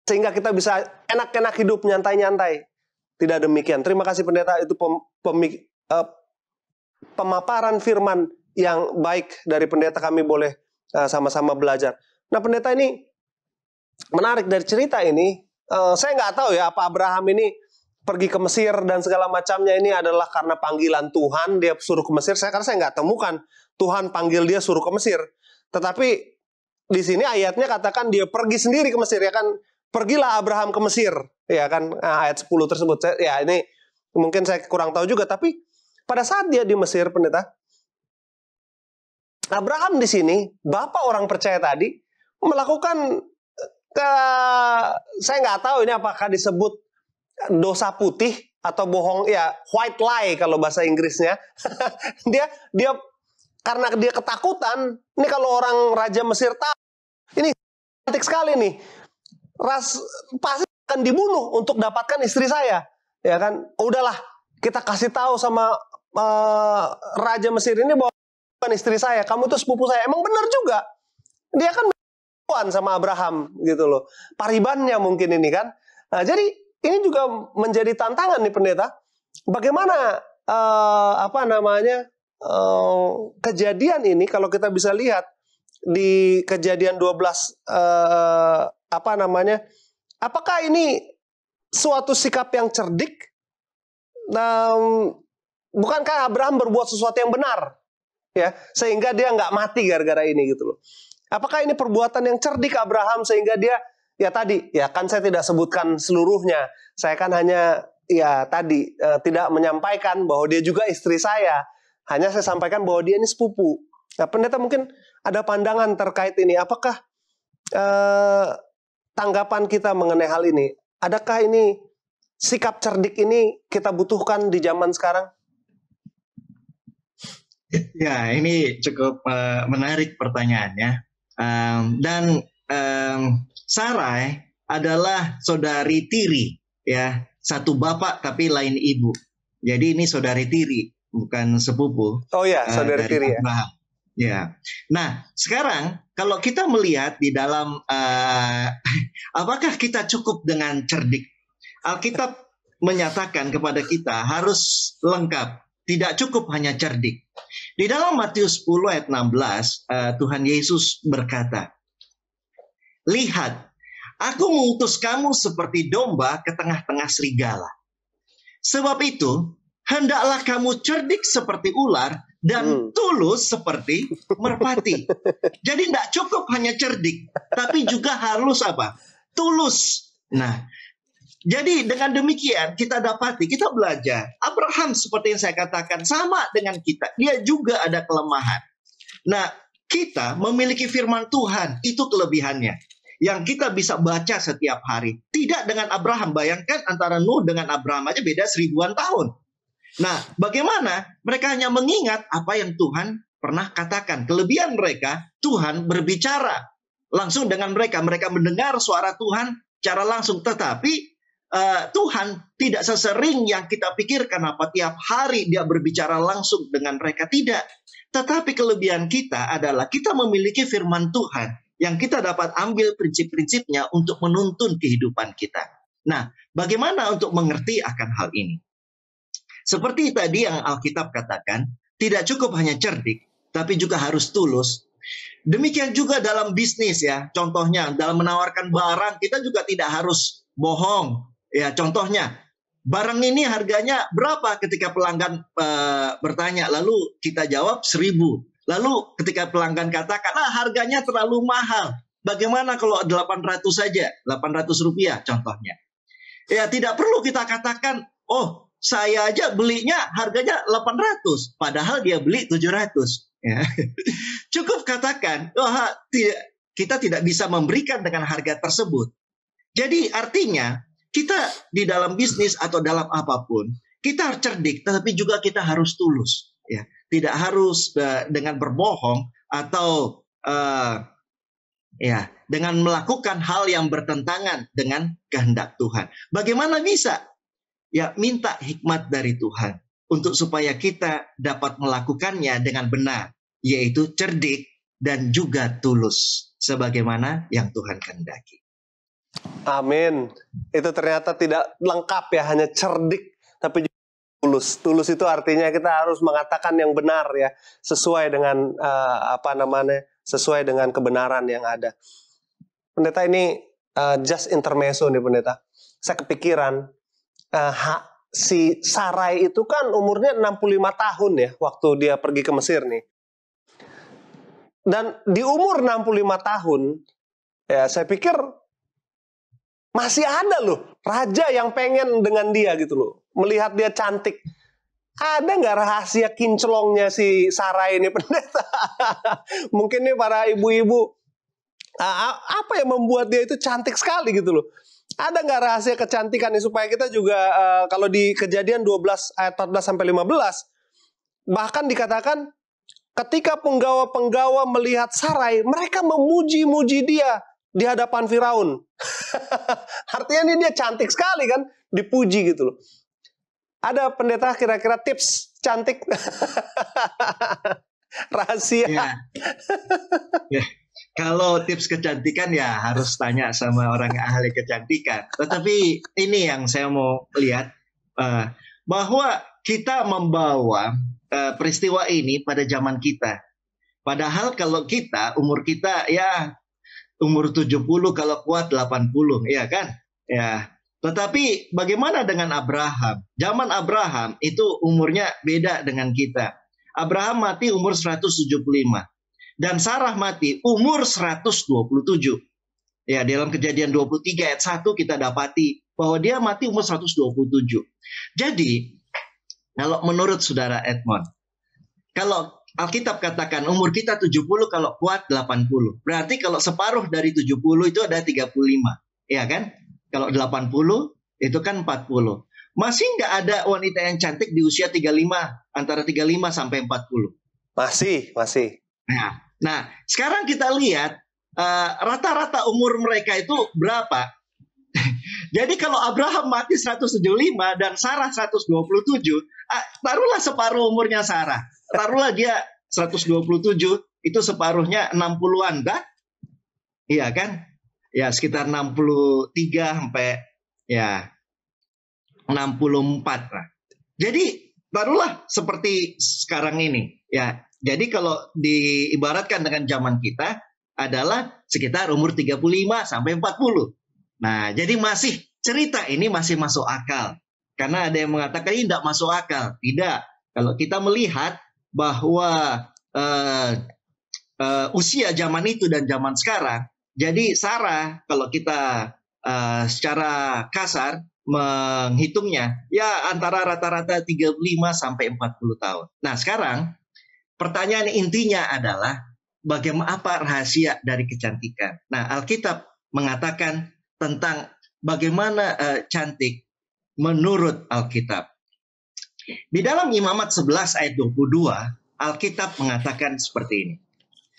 sehingga kita bisa enak-enak hidup nyantai-nyantai. Tidak demikian. Terima kasih pendeta itu pem, pem, uh, eh, pemaparan firman yang baik dari pendeta kami boleh eh, sama-sama uh, belajar. Nah pendeta ini menarik dari cerita ini. Uh, saya nggak tahu ya apa Abraham ini pergi ke Mesir dan segala macamnya ini adalah karena panggilan Tuhan dia suruh ke Mesir. Saya karena saya nggak temukan Tuhan panggil dia suruh ke Mesir. Tetapi di sini ayatnya katakan dia pergi sendiri ke Mesir ya kan pergilah Abraham ke Mesir ya kan nah, ayat 10 tersebut ya ini mungkin saya kurang tahu juga tapi pada saat dia di Mesir pendeta Abraham di sini bapak orang percaya tadi melakukan eh, ke, saya nggak tahu ini apakah disebut dosa putih atau bohong ya white lie kalau bahasa Inggrisnya dia dia karena dia ketakutan. Ini kalau orang raja Mesir tahu, ini cantik sekali nih. Ras pasti akan dibunuh untuk dapatkan istri saya, ya kan? Udahlah, kita kasih tahu sama uh, raja Mesir ini bahwa bukan istri saya, kamu tuh sepupu saya. Emang benar juga. Dia kan berkawan sama Abraham gitu loh. Paribannya mungkin ini kan. Nah, jadi ini juga menjadi tantangan nih pendeta. Bagaimana uh, apa namanya Eh, kejadian ini kalau kita bisa lihat di kejadian 12 uh, eh, apa namanya? Apakah ini suatu sikap yang cerdik? Nah, bukankah Abraham berbuat sesuatu yang benar? Ya, sehingga dia nggak mati gara-gara ini gitu loh. Apakah ini perbuatan yang cerdik Abraham sehingga dia ya tadi ya kan saya tidak sebutkan seluruhnya. Saya kan hanya ya tadi uh, tidak menyampaikan bahwa dia juga istri saya hanya saya sampaikan bahwa dia ini sepupu. Nah, pendeta mungkin ada pandangan terkait ini. Apakah eh, tanggapan kita mengenai hal ini? Adakah ini sikap cerdik ini kita butuhkan di zaman sekarang? Ya, ini cukup uh, menarik pertanyaannya. Um, dan um, Sarai adalah saudari tiri, ya satu bapak tapi lain ibu. Jadi ini saudari tiri bukan sepupu. Oh iya, eh, ya, saudara uh, tiri ya. Ya. Nah, sekarang kalau kita melihat di dalam uh, apakah kita cukup dengan cerdik? Alkitab menyatakan kepada kita harus lengkap, tidak cukup hanya cerdik. Di dalam Matius 10 ayat 16, uh, eh, Tuhan Yesus berkata, "Lihat, aku mengutus kamu seperti domba ke tengah-tengah serigala. Sebab itu, hendaklah kamu cerdik seperti ular dan hmm. tulus seperti merpati. Jadi tidak cukup hanya cerdik, tapi juga harus apa? Tulus. Nah, jadi dengan demikian kita dapati, kita belajar. Abraham seperti yang saya katakan sama dengan kita. Dia juga ada kelemahan. Nah, kita memiliki firman Tuhan, itu kelebihannya. Yang kita bisa baca setiap hari. Tidak dengan Abraham. Bayangkan antara Nuh dengan Abraham aja beda seribuan tahun. Nah, bagaimana mereka hanya mengingat apa yang Tuhan pernah katakan. Kelebihan mereka, Tuhan berbicara langsung dengan mereka. Mereka mendengar suara Tuhan secara langsung, tetapi uh, Tuhan tidak sesering yang kita pikirkan apa tiap hari dia berbicara langsung dengan mereka tidak. Tetapi kelebihan kita adalah kita memiliki firman Tuhan yang kita dapat ambil prinsip-prinsipnya untuk menuntun kehidupan kita. Nah, bagaimana untuk mengerti akan hal ini? Seperti tadi yang Alkitab katakan, tidak cukup hanya cerdik, tapi juga harus tulus. Demikian juga dalam bisnis ya, contohnya dalam menawarkan barang kita juga tidak harus bohong. Ya, contohnya barang ini harganya berapa ketika pelanggan e, bertanya, lalu kita jawab seribu. Lalu ketika pelanggan katakan, ah harganya terlalu mahal. Bagaimana kalau 800 saja, 800 rupiah contohnya. Ya tidak perlu kita katakan, oh saya aja belinya harganya 800 padahal dia beli 700 ya. cukup katakan oh, kita tidak bisa memberikan dengan harga tersebut jadi artinya kita di dalam bisnis atau dalam apapun kita harus cerdik tetapi juga kita harus tulus ya tidak harus eh, dengan berbohong atau uh, ya dengan melakukan hal yang bertentangan dengan kehendak Tuhan bagaimana bisa ya minta hikmat dari Tuhan untuk supaya kita dapat melakukannya dengan benar, yaitu cerdik dan juga tulus sebagaimana yang Tuhan kehendaki. Amin. Itu ternyata tidak lengkap ya hanya cerdik tapi juga tulus. Tulus itu artinya kita harus mengatakan yang benar ya, sesuai dengan uh, apa namanya? sesuai dengan kebenaran yang ada. Pendeta ini uh, just intermezzo nih pendeta. Saya kepikiran uh, eh, hak si Sarai itu kan umurnya 65 tahun ya waktu dia pergi ke Mesir nih. Dan di umur 65 tahun ya saya pikir masih ada loh raja yang pengen dengan dia gitu loh. Melihat dia cantik. Ada nggak rahasia kinclongnya si Sarai ini pendeta? Mungkin nih para ibu-ibu apa yang membuat dia itu cantik sekali gitu loh ada nggak rahasia kecantikan nih supaya kita juga uh, kalau di kejadian 12 ayat 14 sampai 15 bahkan dikatakan ketika penggawa-penggawa melihat Sarai mereka memuji-muji dia di hadapan Firaun. Artinya ini dia cantik sekali kan dipuji gitu loh. Ada pendeta kira-kira tips cantik rahasia. Yeah. Yeah kalau tips kecantikan ya harus tanya sama orang yang ahli kecantikan. Tetapi ini yang saya mau lihat uh, bahwa kita membawa uh, peristiwa ini pada zaman kita. Padahal kalau kita umur kita ya umur 70 kalau kuat 80, ya kan? Ya. Tetapi bagaimana dengan Abraham? Zaman Abraham itu umurnya beda dengan kita. Abraham mati umur 175 dan Sarah mati umur 127. Ya, dalam kejadian 23 ayat 1 kita dapati bahwa dia mati umur 127. Jadi, kalau menurut saudara Edmond, kalau Alkitab katakan umur kita 70 kalau kuat 80. Berarti kalau separuh dari 70 itu ada 35. ya kan? Kalau 80 itu kan 40. Masih nggak ada wanita yang cantik di usia 35, antara 35 sampai 40? Masih, masih. Nah, Nah, sekarang kita lihat eh, rata-rata uh, umur mereka itu berapa? Jadi kalau Abraham mati 175 dan Sarah 127, ah, taruhlah separuh umurnya Sarah. Taruhlah dia 127, itu separuhnya 60-an, dah? Iya kan? Ya, sekitar 63 sampai ya 64 lah. Jadi barulah seperti sekarang ini ya jadi kalau diibaratkan dengan zaman kita adalah sekitar umur 35 sampai 40. Nah, jadi masih cerita ini masih masuk akal. Karena ada yang mengatakan ini tidak masuk akal. Tidak. Kalau kita melihat bahwa uh, uh, usia zaman itu dan zaman sekarang, jadi Sarah kalau kita uh, secara kasar menghitungnya ya antara rata-rata 35 sampai 40 tahun. Nah, sekarang Pertanyaan intinya adalah bagaimana apa rahasia dari kecantikan. Nah, Alkitab mengatakan tentang bagaimana uh, cantik menurut Alkitab. Di dalam Imamat 11 ayat 22, Alkitab mengatakan seperti ini.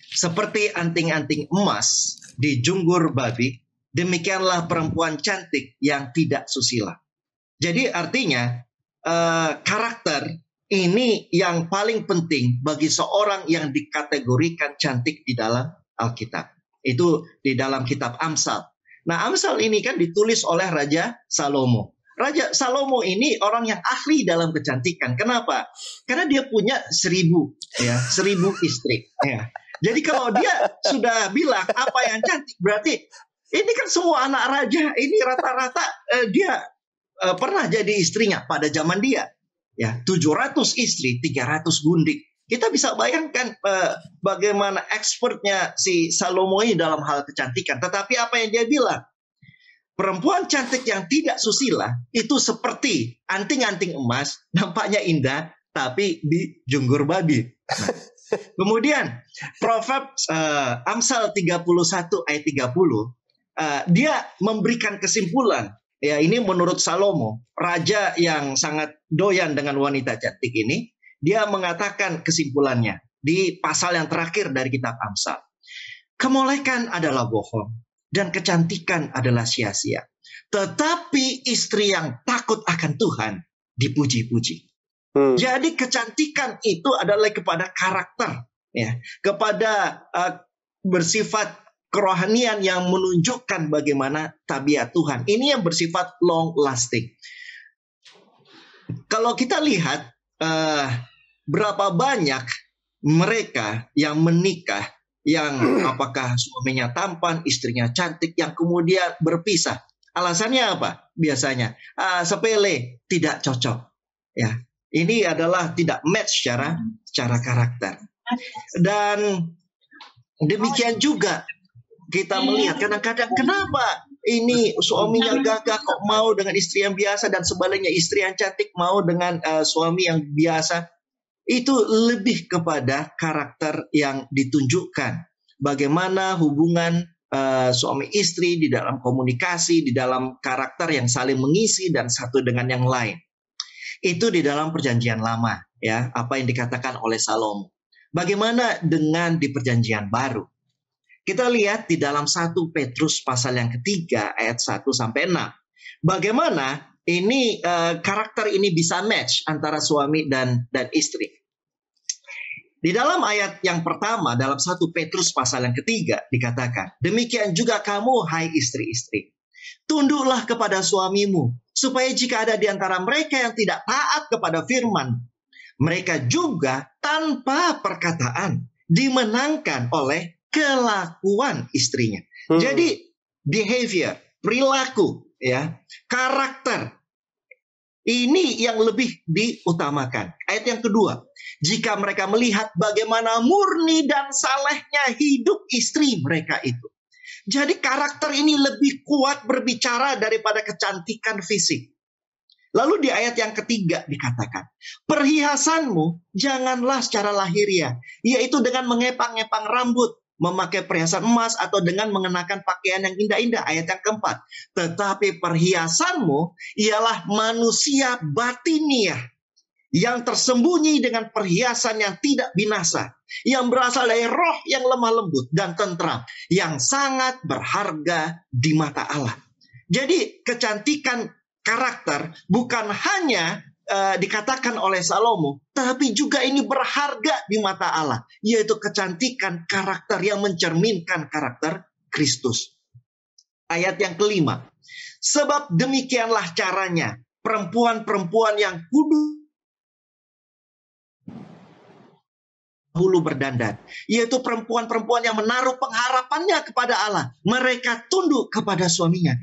Seperti anting-anting emas di junggur babi, demikianlah perempuan cantik yang tidak susila. Jadi artinya eh, karakter ini yang paling penting bagi seorang yang dikategorikan cantik di dalam Alkitab. Itu di dalam kitab Amsal. Nah, Amsal ini kan ditulis oleh Raja Salomo. Raja Salomo ini orang yang ahli dalam kecantikan. Kenapa? Karena dia punya seribu, ya, seribu istri. Ya. Jadi kalau dia sudah bilang apa yang cantik, berarti ini kan semua anak raja ini rata-rata eh, dia eh, pernah jadi istrinya pada zaman dia ya 700 istri 300 gundik kita bisa bayangkan eh, bagaimana expertnya si Salomo ini dalam hal kecantikan tetapi apa yang dia bilang perempuan cantik yang tidak susila itu seperti anting-anting emas nampaknya indah tapi di junggur babi Kemudian Proverbs uh, eh, Amsal 31 ayat 30 uh, eh, dia memberikan kesimpulan Ya, ini menurut Salomo, raja yang sangat doyan dengan wanita cantik ini, dia mengatakan kesimpulannya di pasal yang terakhir dari kitab Amsal. Kemolekan adalah bohong dan kecantikan adalah sia-sia. Tetapi istri yang takut akan Tuhan dipuji-puji. Hmm. Jadi kecantikan itu adalah kepada karakter ya, kepada uh, bersifat kerohanian yang menunjukkan bagaimana tabiat Tuhan. Ini yang bersifat long lasting. Kalau kita lihat uh, berapa banyak mereka yang menikah yang apakah suaminya tampan, istrinya cantik yang kemudian berpisah. Alasannya apa? Biasanya uh, sepele, tidak cocok. Ya, ini adalah tidak match secara secara karakter. Dan demikian juga kita iya. melihat kadang-kadang kenapa ini suami yang gagah kok mau dengan istri yang biasa dan sebaliknya istri yang cantik mau dengan uh, suami yang biasa itu lebih kepada karakter yang ditunjukkan bagaimana hubungan uh, suami istri di dalam komunikasi di dalam karakter yang saling mengisi dan satu dengan yang lain itu di dalam perjanjian lama ya apa yang dikatakan oleh Salomo bagaimana dengan di perjanjian baru kita lihat di dalam satu Petrus pasal yang ketiga ayat 1 sampai 6. Bagaimana ini uh, karakter ini bisa match antara suami dan dan istri. Di dalam ayat yang pertama dalam satu Petrus pasal yang ketiga dikatakan, demikian juga kamu hai istri-istri. Tunduklah kepada suamimu supaya jika ada di antara mereka yang tidak taat kepada firman, mereka juga tanpa perkataan dimenangkan oleh kelakuan istrinya. Hmm. Jadi behavior, perilaku, ya, karakter ini yang lebih diutamakan. Ayat yang kedua, jika mereka melihat bagaimana murni dan salehnya hidup istri mereka itu. Jadi karakter ini lebih kuat berbicara daripada kecantikan fisik. Lalu di ayat yang ketiga dikatakan, perhiasanmu janganlah secara lahiriah, yaitu dengan mengepang-ngepang rambut memakai perhiasan emas atau dengan mengenakan pakaian yang indah-indah ayat yang keempat tetapi perhiasanmu ialah manusia batiniah yang tersembunyi dengan perhiasan yang tidak binasa yang berasal dari roh yang lemah lembut dan tentram yang sangat berharga di mata Allah jadi kecantikan karakter bukan hanya Eh, dikatakan oleh Salomo, tapi juga ini berharga di mata Allah, yaitu kecantikan karakter yang mencerminkan karakter Kristus. Ayat yang kelima, sebab demikianlah caranya perempuan-perempuan yang kudus hulu berdandan, yaitu perempuan-perempuan yang menaruh pengharapannya kepada Allah. Mereka tunduk kepada suaminya.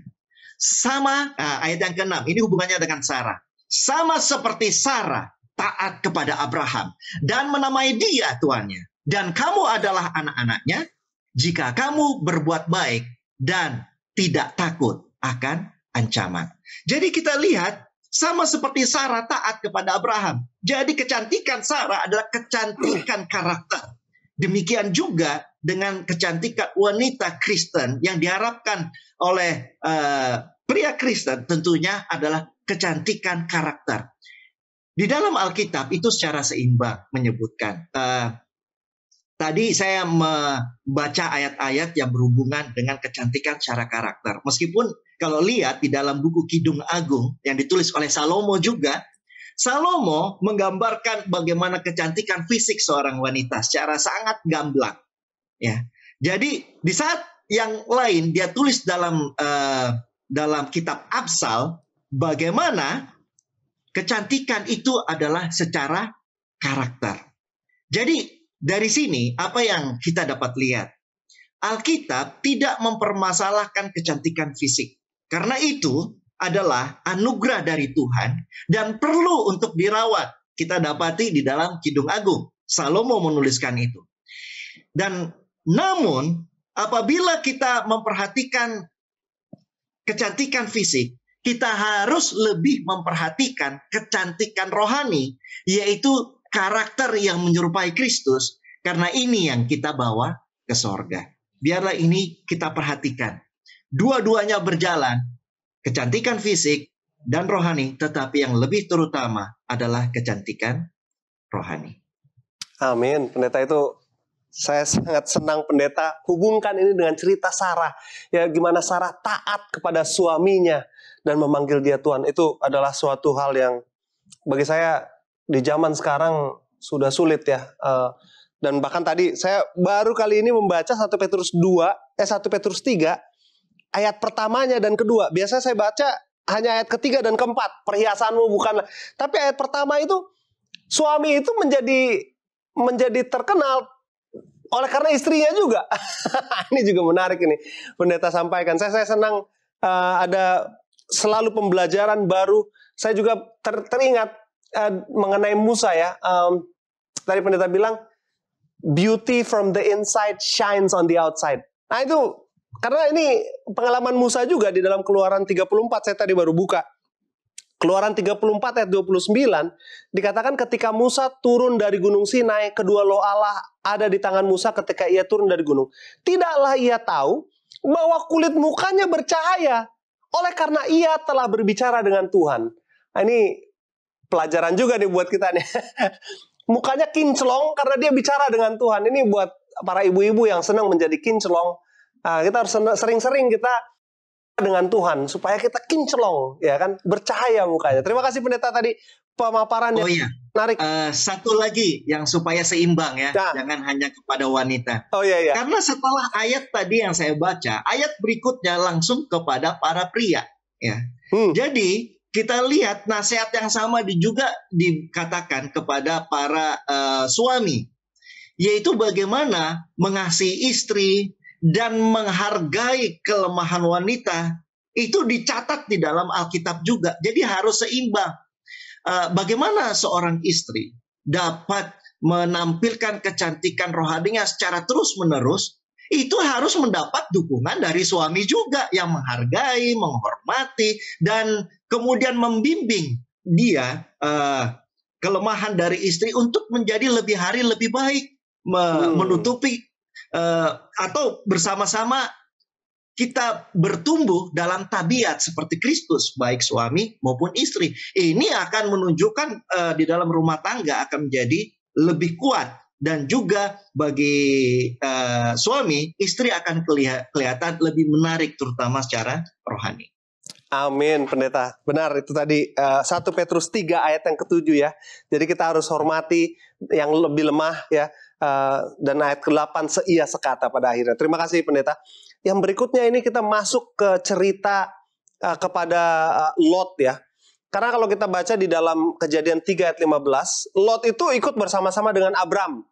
Sama ah, ayat yang keenam, ini hubungannya dengan Sarah sama seperti Sarah taat kepada Abraham dan menamai dia tuannya. Dan kamu adalah anak-anaknya jika kamu berbuat baik dan tidak takut akan ancaman. Jadi kita lihat sama seperti Sarah taat kepada Abraham. Jadi kecantikan Sarah adalah kecantikan karakter. Demikian juga dengan kecantikan wanita Kristen yang diharapkan oleh uh, pria Kristen tentunya adalah kecantikan karakter. Di dalam Alkitab itu secara seimbang menyebutkan. Uh, tadi saya membaca ayat-ayat yang berhubungan dengan kecantikan secara karakter. Meskipun kalau lihat di dalam buku Kidung Agung yang ditulis oleh Salomo juga, Salomo menggambarkan bagaimana kecantikan fisik seorang wanita secara sangat gamblang. Ya. Jadi di saat yang lain dia tulis dalam uh, dalam kitab Absal bagaimana kecantikan itu adalah secara karakter. Jadi dari sini apa yang kita dapat lihat? Alkitab tidak mempermasalahkan kecantikan fisik. Karena itu adalah anugerah dari Tuhan dan perlu untuk dirawat. Kita dapati di dalam Kidung Agung. Salomo menuliskan itu. Dan namun apabila kita memperhatikan kecantikan fisik, kita harus lebih memperhatikan kecantikan rohani, yaitu karakter yang menyerupai Kristus, karena ini yang kita bawa ke sorga. Biarlah ini kita perhatikan. Dua-duanya berjalan, kecantikan fisik dan rohani, tetapi yang lebih terutama adalah kecantikan rohani. Amin. Pendeta itu saya sangat senang pendeta hubungkan ini dengan cerita Sarah. Ya gimana Sarah taat kepada suaminya dan memanggil dia Tuhan itu adalah suatu hal yang bagi saya di zaman sekarang sudah sulit ya. Uh, dan bahkan tadi saya baru kali ini membaca 1 Petrus 2 eh 1 Petrus 3 ayat pertamanya dan kedua. Biasanya saya baca hanya ayat ketiga dan keempat, perhiasanmu bukan. Tapi ayat pertama itu suami itu menjadi menjadi terkenal oleh karena istrinya juga. ini juga menarik ini. Pendeta sampaikan. Saya saya senang uh, ada selalu pembelajaran baru. Saya juga ter teringat uh, mengenai Musa ya. Um, tadi pendeta bilang beauty from the inside shines on the outside. Nah itu karena ini pengalaman Musa juga di dalam Keluaran 34 saya tadi baru buka. Keluaran 34 ayat 29 dikatakan ketika Musa turun dari gunung Sinai, kedua loh Allah ada di tangan Musa ketika ia turun dari gunung. Tidaklah ia tahu bahwa kulit mukanya bercahaya oleh karena ia telah berbicara dengan Tuhan. Nah, ini pelajaran juga nih buat kita nih. Mukanya kinclong karena dia bicara dengan Tuhan. Ini buat para ibu-ibu yang senang menjadi kinclong. Nah, kita harus sering-sering kita dengan Tuhan supaya kita kinclong, ya kan? Bercahaya mukanya. Terima kasih pendeta tadi pemaparan oh, yang iya. Uh, satu lagi yang supaya seimbang ya, nah. jangan hanya kepada wanita. Oh iya iya. Karena setelah ayat tadi yang saya baca, ayat berikutnya langsung kepada para pria ya. Hmm. Jadi kita lihat nasihat yang sama juga dikatakan kepada para uh, suami, yaitu bagaimana mengasihi istri dan menghargai kelemahan wanita itu dicatat di dalam Alkitab juga. Jadi harus seimbang Eh, bagaimana seorang istri dapat menampilkan kecantikan rohaninya secara terus-menerus itu harus mendapat dukungan dari suami juga yang menghargai, menghormati dan kemudian membimbing dia uh, kelemahan dari istri untuk menjadi lebih hari lebih baik me hmm. menutupi uh, atau bersama-sama kita bertumbuh dalam tabiat seperti Kristus, baik suami maupun istri. Ini akan menunjukkan uh, di dalam rumah tangga akan menjadi lebih kuat dan juga bagi uh, suami, istri akan kelihat, kelihatan lebih menarik terutama secara rohani. Amin, pendeta. Benar itu tadi uh, eh, 1 Petrus 3 ayat yang ketujuh ya. Jadi kita harus hormati yang lebih lemah ya. Uh, dan ayat ke-8 seia sekata pada akhirnya. Terima kasih pendeta. Yang berikutnya ini kita masuk ke cerita uh, kepada uh, Lot ya. Karena kalau kita baca di dalam kejadian 3 ayat 15, Lot itu ikut bersama-sama dengan Abram.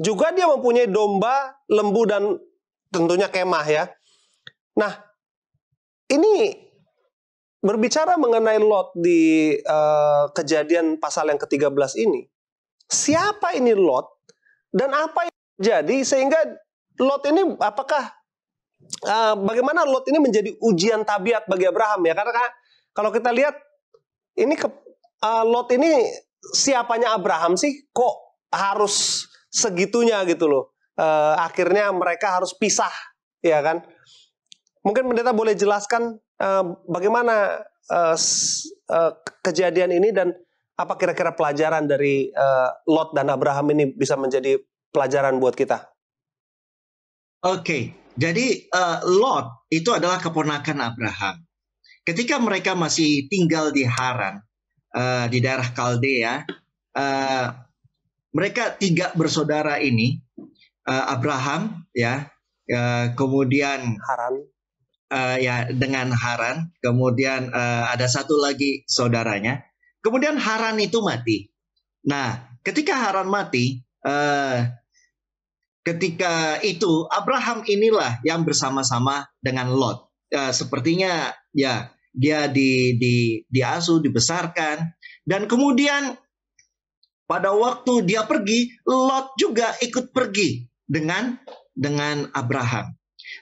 Juga dia mempunyai domba, lembu, dan tentunya kemah ya. Nah, ini berbicara mengenai Lot di uh, kejadian pasal yang ke-13 ini. Siapa ini Lot dan apa yang terjadi sehingga Lot ini apakah uh, bagaimana Lot ini menjadi ujian tabiat bagi Abraham ya karena kan, kalau kita lihat ini ke, uh, Lot ini siapanya Abraham sih kok harus segitunya gitu loh uh, akhirnya mereka harus pisah ya kan mungkin pendeta boleh jelaskan uh, bagaimana uh, uh, kejadian ini dan apa kira-kira pelajaran dari uh, Lot dan Abraham ini bisa menjadi pelajaran buat kita? Oke, okay. Jadi uh, Lot itu adalah keponakan Abraham. Ketika mereka masih tinggal di Haran uh, di daerah Kaldea, uh, mereka tiga bersaudara ini uh, Abraham ya, uh, kemudian Haran uh, ya dengan Haran, kemudian uh, ada satu lagi saudaranya. Kemudian Haran itu mati. Nah, ketika Haran mati, uh, ketika itu Abraham inilah yang bersama-sama dengan Lot. Ya, sepertinya ya dia di di diasuh, dibesarkan dan kemudian pada waktu dia pergi, Lot juga ikut pergi dengan dengan Abraham.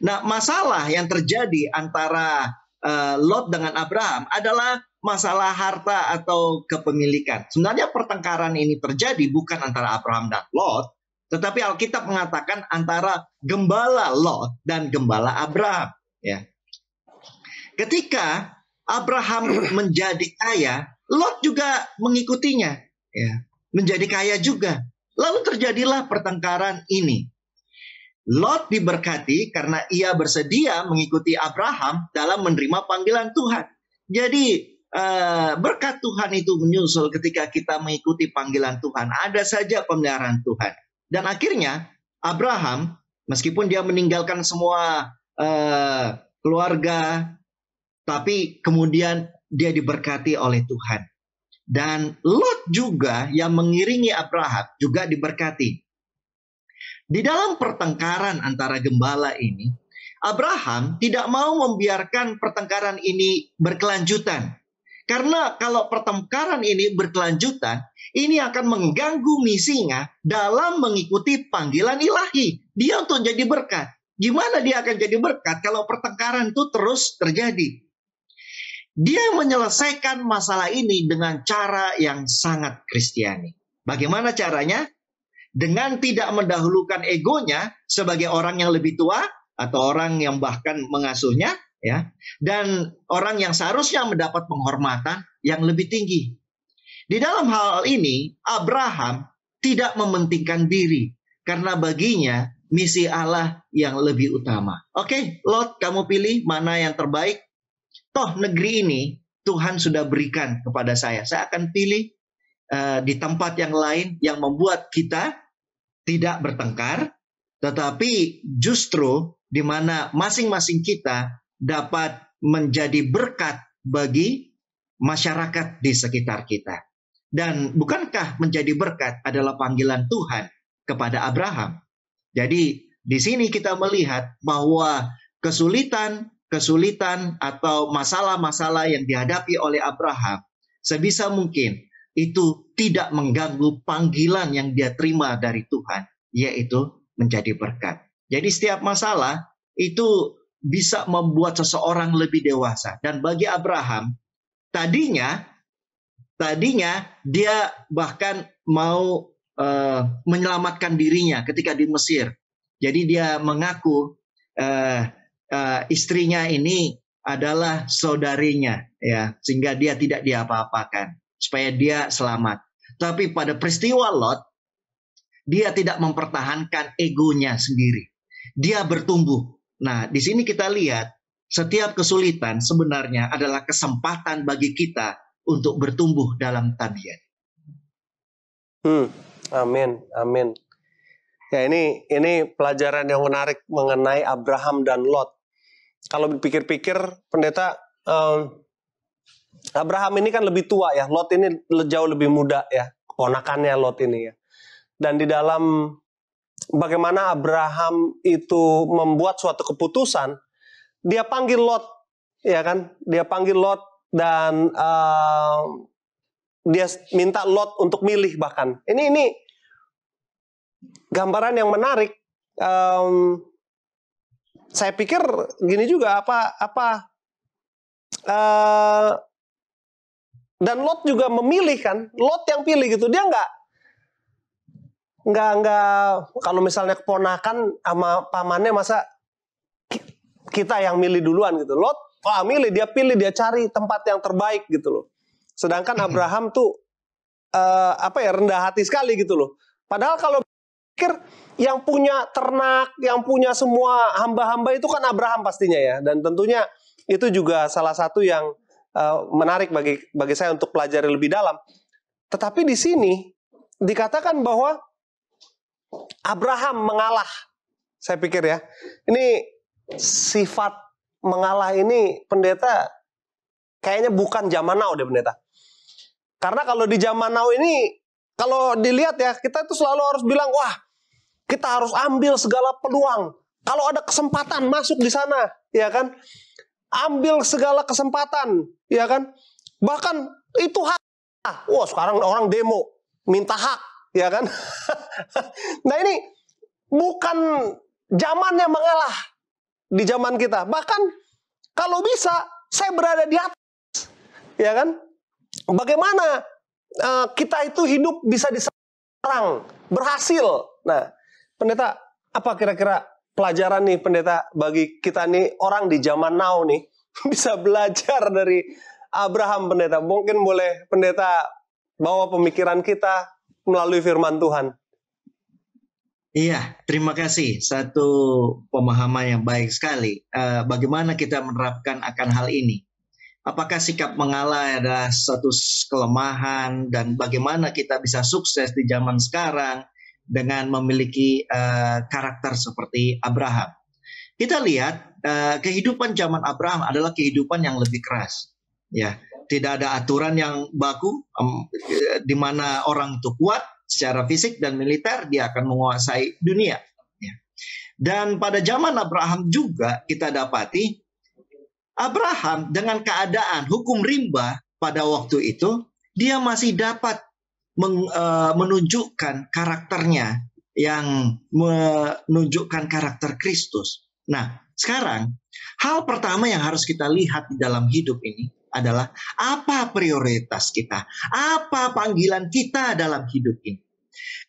Nah, masalah yang terjadi antara uh, Lot dengan Abraham adalah masalah harta atau kepemilikan. Sebenarnya pertengkaran ini terjadi bukan antara Abraham dan Lot, tetapi Alkitab mengatakan antara gembala Lot dan gembala Abraham. Ya. Ketika Abraham menjadi kaya, Lot juga mengikutinya, ya. menjadi kaya juga. Lalu terjadilah pertengkaran ini. Lot diberkati karena ia bersedia mengikuti Abraham dalam menerima panggilan Tuhan. Jadi eh, berkat Tuhan itu menyusul ketika kita mengikuti panggilan Tuhan. Ada saja pemeliharaan Tuhan. Dan akhirnya Abraham meskipun dia meninggalkan semua uh, keluarga tapi kemudian dia diberkati oleh Tuhan. Dan Lot juga yang mengiringi Abraham juga diberkati. Di dalam pertengkaran antara gembala ini, Abraham tidak mau membiarkan pertengkaran ini berkelanjutan. Karena kalau pertengkaran ini berkelanjutan, ini akan mengganggu misinya dalam mengikuti panggilan ilahi. Dia untuk jadi berkat. Gimana dia akan jadi berkat kalau pertengkaran itu terus terjadi? Dia menyelesaikan masalah ini dengan cara yang sangat kristiani. Bagaimana caranya? Dengan tidak mendahulukan egonya sebagai orang yang lebih tua atau orang yang bahkan mengasuhnya, ya dan orang yang seharusnya mendapat penghormatan yang lebih tinggi. Di dalam hal ini Abraham tidak mementingkan diri karena baginya misi Allah yang lebih utama. Oke, okay, Lot kamu pilih mana yang terbaik? Toh negeri ini Tuhan sudah berikan kepada saya. Saya akan pilih uh, di tempat yang lain yang membuat kita tidak bertengkar, tetapi justru di mana masing-masing kita dapat menjadi berkat bagi masyarakat di sekitar kita. Dan bukankah menjadi berkat adalah panggilan Tuhan kepada Abraham? Jadi di sini kita melihat bahwa kesulitan, kesulitan atau masalah-masalah yang dihadapi oleh Abraham sebisa mungkin itu tidak mengganggu panggilan yang dia terima dari Tuhan, yaitu menjadi berkat. Jadi setiap masalah itu bisa membuat seseorang lebih dewasa. Dan bagi Abraham, tadinya tadinya dia bahkan mau uh, menyelamatkan dirinya ketika di Mesir. Jadi dia mengaku uh, uh, istrinya ini adalah saudarinya, ya, sehingga dia tidak diapa-apakan supaya dia selamat. Tapi pada peristiwa Lot, dia tidak mempertahankan egonya sendiri. Dia bertumbuh, Nah, di sini kita lihat setiap kesulitan sebenarnya adalah kesempatan bagi kita untuk bertumbuh dalam tabiat. Hmm, amin, amin. Ya ini ini pelajaran yang menarik mengenai Abraham dan Lot. Kalau dipikir-pikir, pendeta um, Abraham ini kan lebih tua ya, Lot ini jauh lebih muda ya, keponakannya Lot ini ya. Dan di dalam bagaimana Abraham itu membuat suatu keputusan, dia panggil Lot, ya kan? Dia panggil Lot dan uh, dia minta Lot untuk milih bahkan. Ini ini gambaran yang menarik. Um, saya pikir gini juga apa apa uh, dan Lot juga memilih kan Lot yang pilih gitu dia nggak nggak nggak kalau misalnya keponakan sama pamannya masa kita yang milih duluan gitu. Lot, wah oh, milih dia pilih dia cari tempat yang terbaik gitu loh. Sedangkan hmm. Abraham tuh uh, apa ya rendah hati sekali gitu loh. Padahal kalau pikir yang punya ternak, yang punya semua hamba-hamba itu kan Abraham pastinya ya. Dan tentunya itu juga salah satu yang uh, menarik bagi bagi saya untuk pelajari lebih dalam. Tetapi di sini dikatakan bahwa Abraham mengalah. Saya pikir ya. Ini sifat mengalah ini pendeta kayaknya bukan zaman now deh pendeta. Karena kalau di zaman now ini kalau dilihat ya kita itu selalu harus bilang wah kita harus ambil segala peluang. Kalau ada kesempatan masuk di sana, ya kan? Ambil segala kesempatan, ya kan? Bahkan itu hak. Wah, sekarang orang demo minta hak ya kan? nah ini bukan zamannya mengalah di zaman kita. Bahkan kalau bisa saya berada di atas, ya kan? Bagaimana uh, kita itu hidup bisa diserang, berhasil. Nah, pendeta, apa kira-kira pelajaran nih pendeta bagi kita nih orang di zaman now nih bisa belajar dari Abraham pendeta. Mungkin boleh pendeta bawa pemikiran kita melalui firman Tuhan. Iya, terima kasih. Satu pemahaman yang baik sekali. Uh, bagaimana kita menerapkan akan hal ini? Apakah sikap mengalah adalah satu kelemahan dan bagaimana kita bisa sukses di zaman sekarang dengan memiliki uh, karakter seperti Abraham? Kita lihat uh, kehidupan zaman Abraham adalah kehidupan yang lebih keras. Ya, tidak ada aturan yang baku um, di mana orang itu kuat secara fisik dan militer dia akan menguasai dunia. Ya. Dan pada zaman Abraham juga kita dapati Abraham dengan keadaan hukum rimba pada waktu itu dia masih dapat meng, uh, menunjukkan karakternya yang menunjukkan karakter Kristus. Nah, sekarang hal pertama yang harus kita lihat di dalam hidup ini adalah apa prioritas kita, apa panggilan kita dalam hidup ini.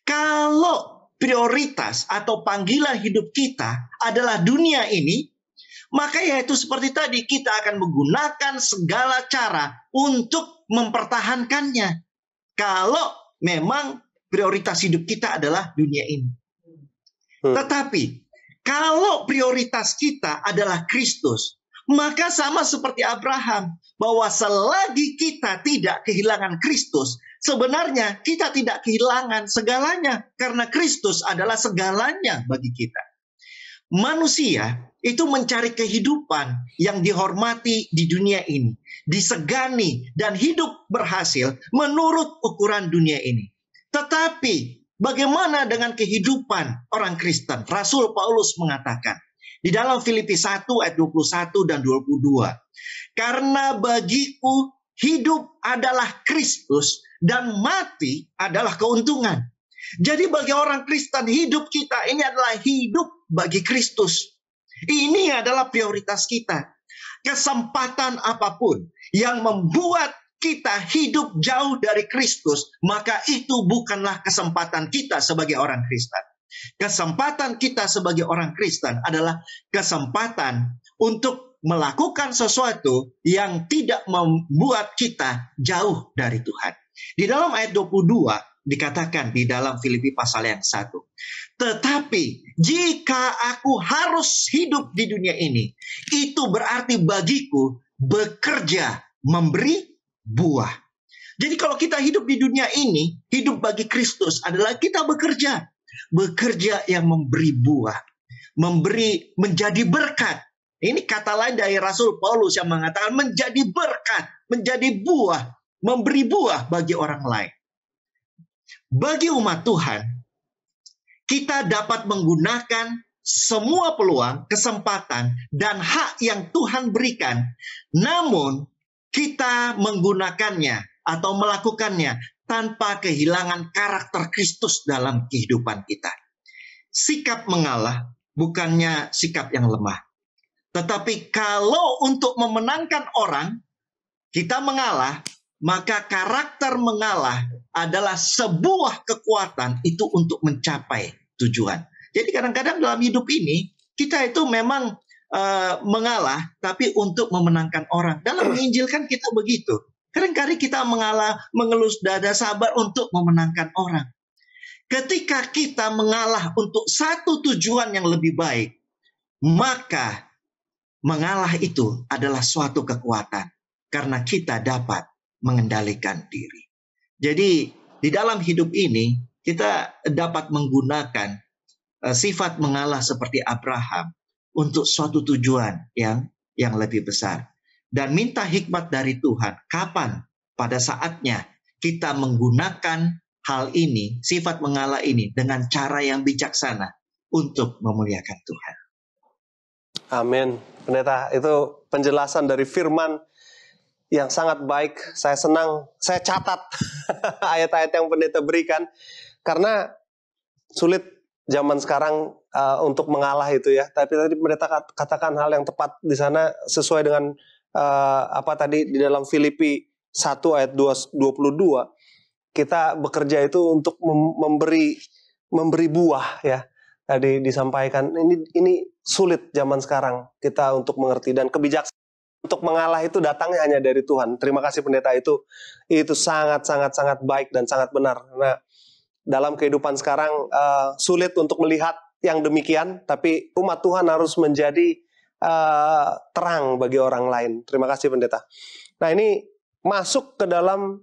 Kalau prioritas atau panggilan hidup kita adalah dunia ini, maka yaitu seperti tadi kita akan menggunakan segala cara untuk mempertahankannya. Kalau memang prioritas hidup kita adalah dunia ini. Hmm. Tetapi kalau prioritas kita adalah Kristus, maka sama seperti Abraham, bahwa selagi kita tidak kehilangan Kristus, sebenarnya kita tidak kehilangan segalanya karena Kristus adalah segalanya bagi kita. Manusia itu mencari kehidupan yang dihormati di dunia ini, disegani dan hidup berhasil menurut ukuran dunia ini. Tetapi bagaimana dengan kehidupan orang Kristen? Rasul Paulus mengatakan, di dalam Filipi 1 ayat 21 dan 22. Karena bagiku hidup adalah Kristus dan mati adalah keuntungan. Jadi bagi orang Kristen hidup kita ini adalah hidup bagi Kristus. Ini adalah prioritas kita. Kesempatan apapun yang membuat kita hidup jauh dari Kristus, maka itu bukanlah kesempatan kita sebagai orang Kristen. Kesempatan kita sebagai orang Kristen adalah kesempatan untuk melakukan sesuatu yang tidak membuat kita jauh dari Tuhan. Di dalam ayat 22 dikatakan di dalam Filipi pasal yang satu. Tetapi jika aku harus hidup di dunia ini, itu berarti bagiku bekerja memberi buah. Jadi kalau kita hidup di dunia ini, hidup bagi Kristus adalah kita bekerja bekerja yang memberi buah, memberi menjadi berkat. Ini kata lain dari Rasul Paulus yang mengatakan menjadi berkat, menjadi buah, memberi buah bagi orang lain. Bagi umat Tuhan, kita dapat menggunakan semua peluang, kesempatan, dan hak yang Tuhan berikan. Namun, kita menggunakannya atau melakukannya tanpa kehilangan karakter Kristus dalam kehidupan kita. Sikap mengalah bukannya sikap yang lemah. Tetapi kalau untuk memenangkan orang, kita mengalah, maka karakter mengalah adalah sebuah kekuatan itu untuk mencapai tujuan. Jadi kadang-kadang dalam hidup ini kita itu memang uh, mengalah tapi untuk memenangkan orang. Dalam menginjilkan kita begitu kadang kita mengalah, mengelus dada sabar untuk memenangkan orang. Ketika kita mengalah untuk satu tujuan yang lebih baik, maka mengalah itu adalah suatu kekuatan karena kita dapat mengendalikan diri. Jadi di dalam hidup ini kita dapat menggunakan eh, sifat mengalah seperti Abraham untuk suatu tujuan yang yang lebih besar dan minta hikmat dari Tuhan. Kapan? Pada saatnya kita menggunakan hal ini, sifat mengalah ini dengan cara yang bijaksana untuk memuliakan Tuhan. Amin. Pendeta, itu penjelasan dari firman yang sangat baik. Saya senang, saya catat ayat-ayat yang pendeta berikan karena sulit zaman sekarang uh, untuk mengalah itu ya. Tapi tadi pendeta katakan hal yang tepat di sana sesuai dengan uh, apa tadi di dalam Filipi 1 ayat 22 kita bekerja itu untuk mem memberi memberi buah ya tadi disampaikan ini ini sulit zaman sekarang kita untuk mengerti dan kebijaksanaan untuk mengalah itu datangnya hanya dari Tuhan. Terima kasih pendeta itu itu sangat sangat sangat baik dan sangat benar. Nah dalam kehidupan sekarang uh, sulit untuk melihat yang demikian, tapi umat Tuhan harus menjadi Eh, terang bagi orang lain. Terima kasih pendeta. Nah ini masuk ke dalam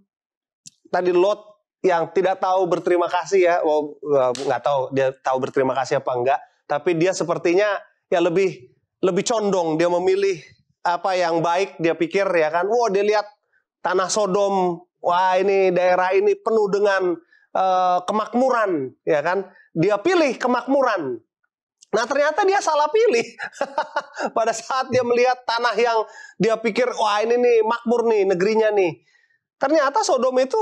tadi Lot yang tidak tahu berterima kasih ya, well, nggak tahu dia tahu berterima kasih apa enggak, tapi dia sepertinya ya lebih lebih condong dia memilih apa yang baik dia pikir ya kan, wow dia lihat tanah Sodom, wah ini daerah ini penuh dengan uh, kemakmuran ya kan, dia pilih kemakmuran Nah ternyata dia salah pilih. Pada saat dia melihat tanah yang dia pikir, wah ini nih makmur nih negerinya nih. Ternyata Sodom itu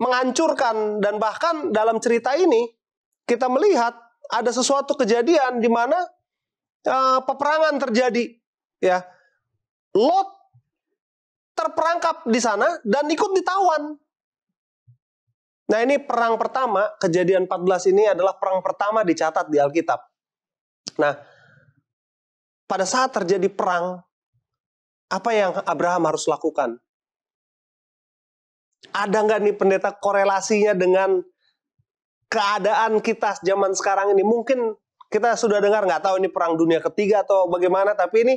menghancurkan dan bahkan dalam cerita ini kita melihat ada sesuatu kejadian di mana uh, peperangan terjadi. Ya, Lot terperangkap di sana dan ikut ditawan. Nah ini perang pertama, kejadian 14 ini adalah perang pertama dicatat di Alkitab Nah, pada saat terjadi perang, apa yang Abraham harus lakukan? Ada nggak nih pendeta korelasinya dengan keadaan kita zaman sekarang ini? Mungkin kita sudah dengar nggak tahu ini perang dunia ketiga atau bagaimana, tapi ini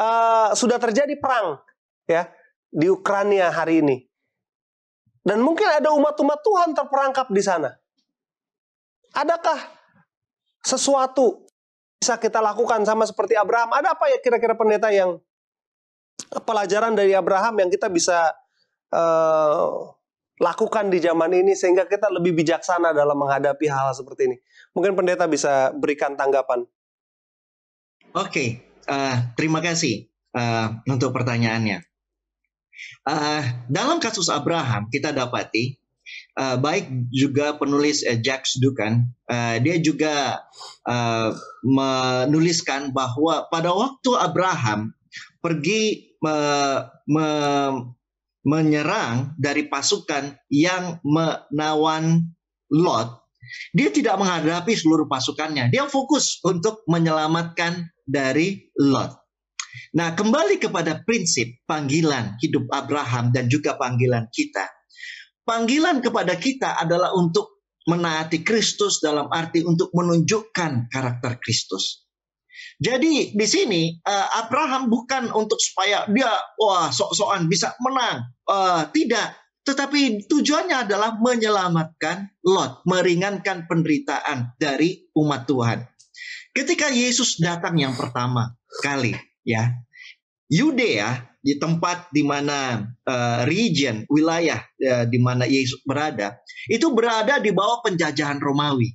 uh, sudah terjadi perang ya di Ukraina hari ini. Dan mungkin ada umat-umat Tuhan terperangkap di sana. Adakah sesuatu bisa kita lakukan sama seperti Abraham. Ada apa ya kira-kira pendeta yang pelajaran dari Abraham yang kita bisa uh, lakukan di zaman ini sehingga kita lebih bijaksana dalam menghadapi hal-hal seperti ini. Mungkin pendeta bisa berikan tanggapan. Oke, okay. uh, eh, terima kasih uh, untuk pertanyaannya. Uh, dalam kasus Abraham kita dapati uh, baik juga penulis uh, Jack Dukan, uh, eh, dia juga uh, menuliskan bahwa pada waktu Abraham pergi me, me, menyerang dari pasukan yang menawan Lot, dia tidak menghadapi seluruh pasukannya. Dia fokus untuk menyelamatkan dari Lot. Nah, kembali kepada prinsip panggilan hidup Abraham dan juga panggilan kita panggilan kepada kita adalah untuk menaati Kristus dalam arti untuk menunjukkan karakter Kristus. Jadi di sini eh, Abraham bukan untuk supaya dia wah sok-sokan bisa menang, uh, tidak. Tetapi tujuannya adalah menyelamatkan Lot, meringankan penderitaan dari umat Tuhan. Ketika Yesus datang yang pertama kali, ya Yudea di tempat di mana uh, region wilayah uh, di mana Yesus berada itu berada di bawah penjajahan Romawi.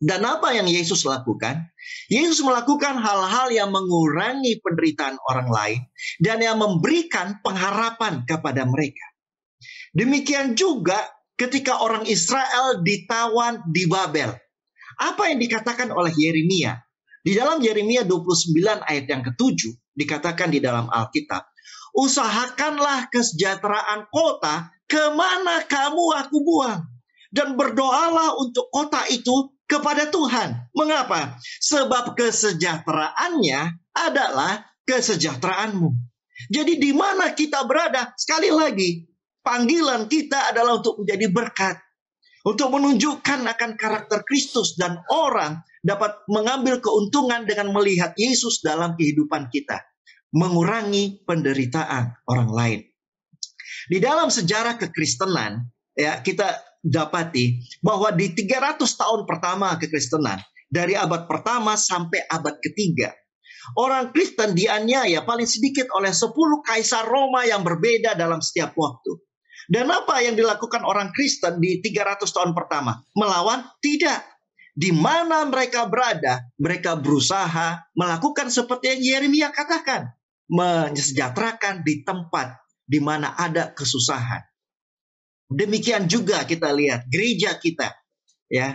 Dan apa yang Yesus lakukan? Yesus melakukan hal-hal yang mengurangi penderitaan orang lain dan yang memberikan pengharapan kepada mereka. Demikian juga ketika orang Israel ditawan di Babel. Apa yang dikatakan oleh Yeremia? Di dalam Yeremia 29 ayat yang ketujuh dikatakan di dalam Alkitab, usahakanlah kesejahteraan kota kemana kamu aku buang. Dan berdoalah untuk kota itu kepada Tuhan. Mengapa? Sebab kesejahteraannya adalah kesejahteraanmu. Jadi di mana kita berada, sekali lagi, panggilan kita adalah untuk menjadi berkat. Untuk menunjukkan akan karakter Kristus dan orang dapat mengambil keuntungan dengan melihat Yesus dalam kehidupan kita mengurangi penderitaan orang lain. Di dalam sejarah kekristenan, ya kita dapati bahwa di 300 tahun pertama kekristenan, dari abad pertama sampai abad ketiga, orang Kristen dianiaya paling sedikit oleh 10 kaisar Roma yang berbeda dalam setiap waktu. Dan apa yang dilakukan orang Kristen di 300 tahun pertama? Melawan? Tidak di mana mereka berada, mereka berusaha melakukan seperti yang Yeremia katakan menyejahterakan di tempat di mana ada kesusahan. Demikian juga kita lihat gereja kita ya.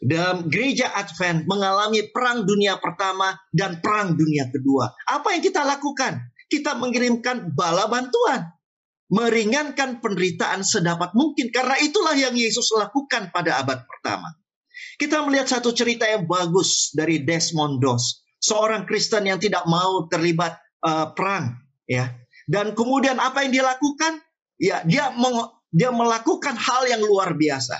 Dalam gereja Advent mengalami perang dunia pertama dan perang dunia kedua. Apa yang kita lakukan? Kita mengirimkan bala bantuan. Meringankan penderitaan sedapat mungkin. Karena itulah yang Yesus lakukan pada abad pertama. Kita melihat satu cerita yang bagus dari Desmond Doss. Seorang Kristen yang tidak mau terlibat uh, perang ya. Dan kemudian apa yang dia lakukan? Ya, dia meng, dia melakukan hal yang luar biasa.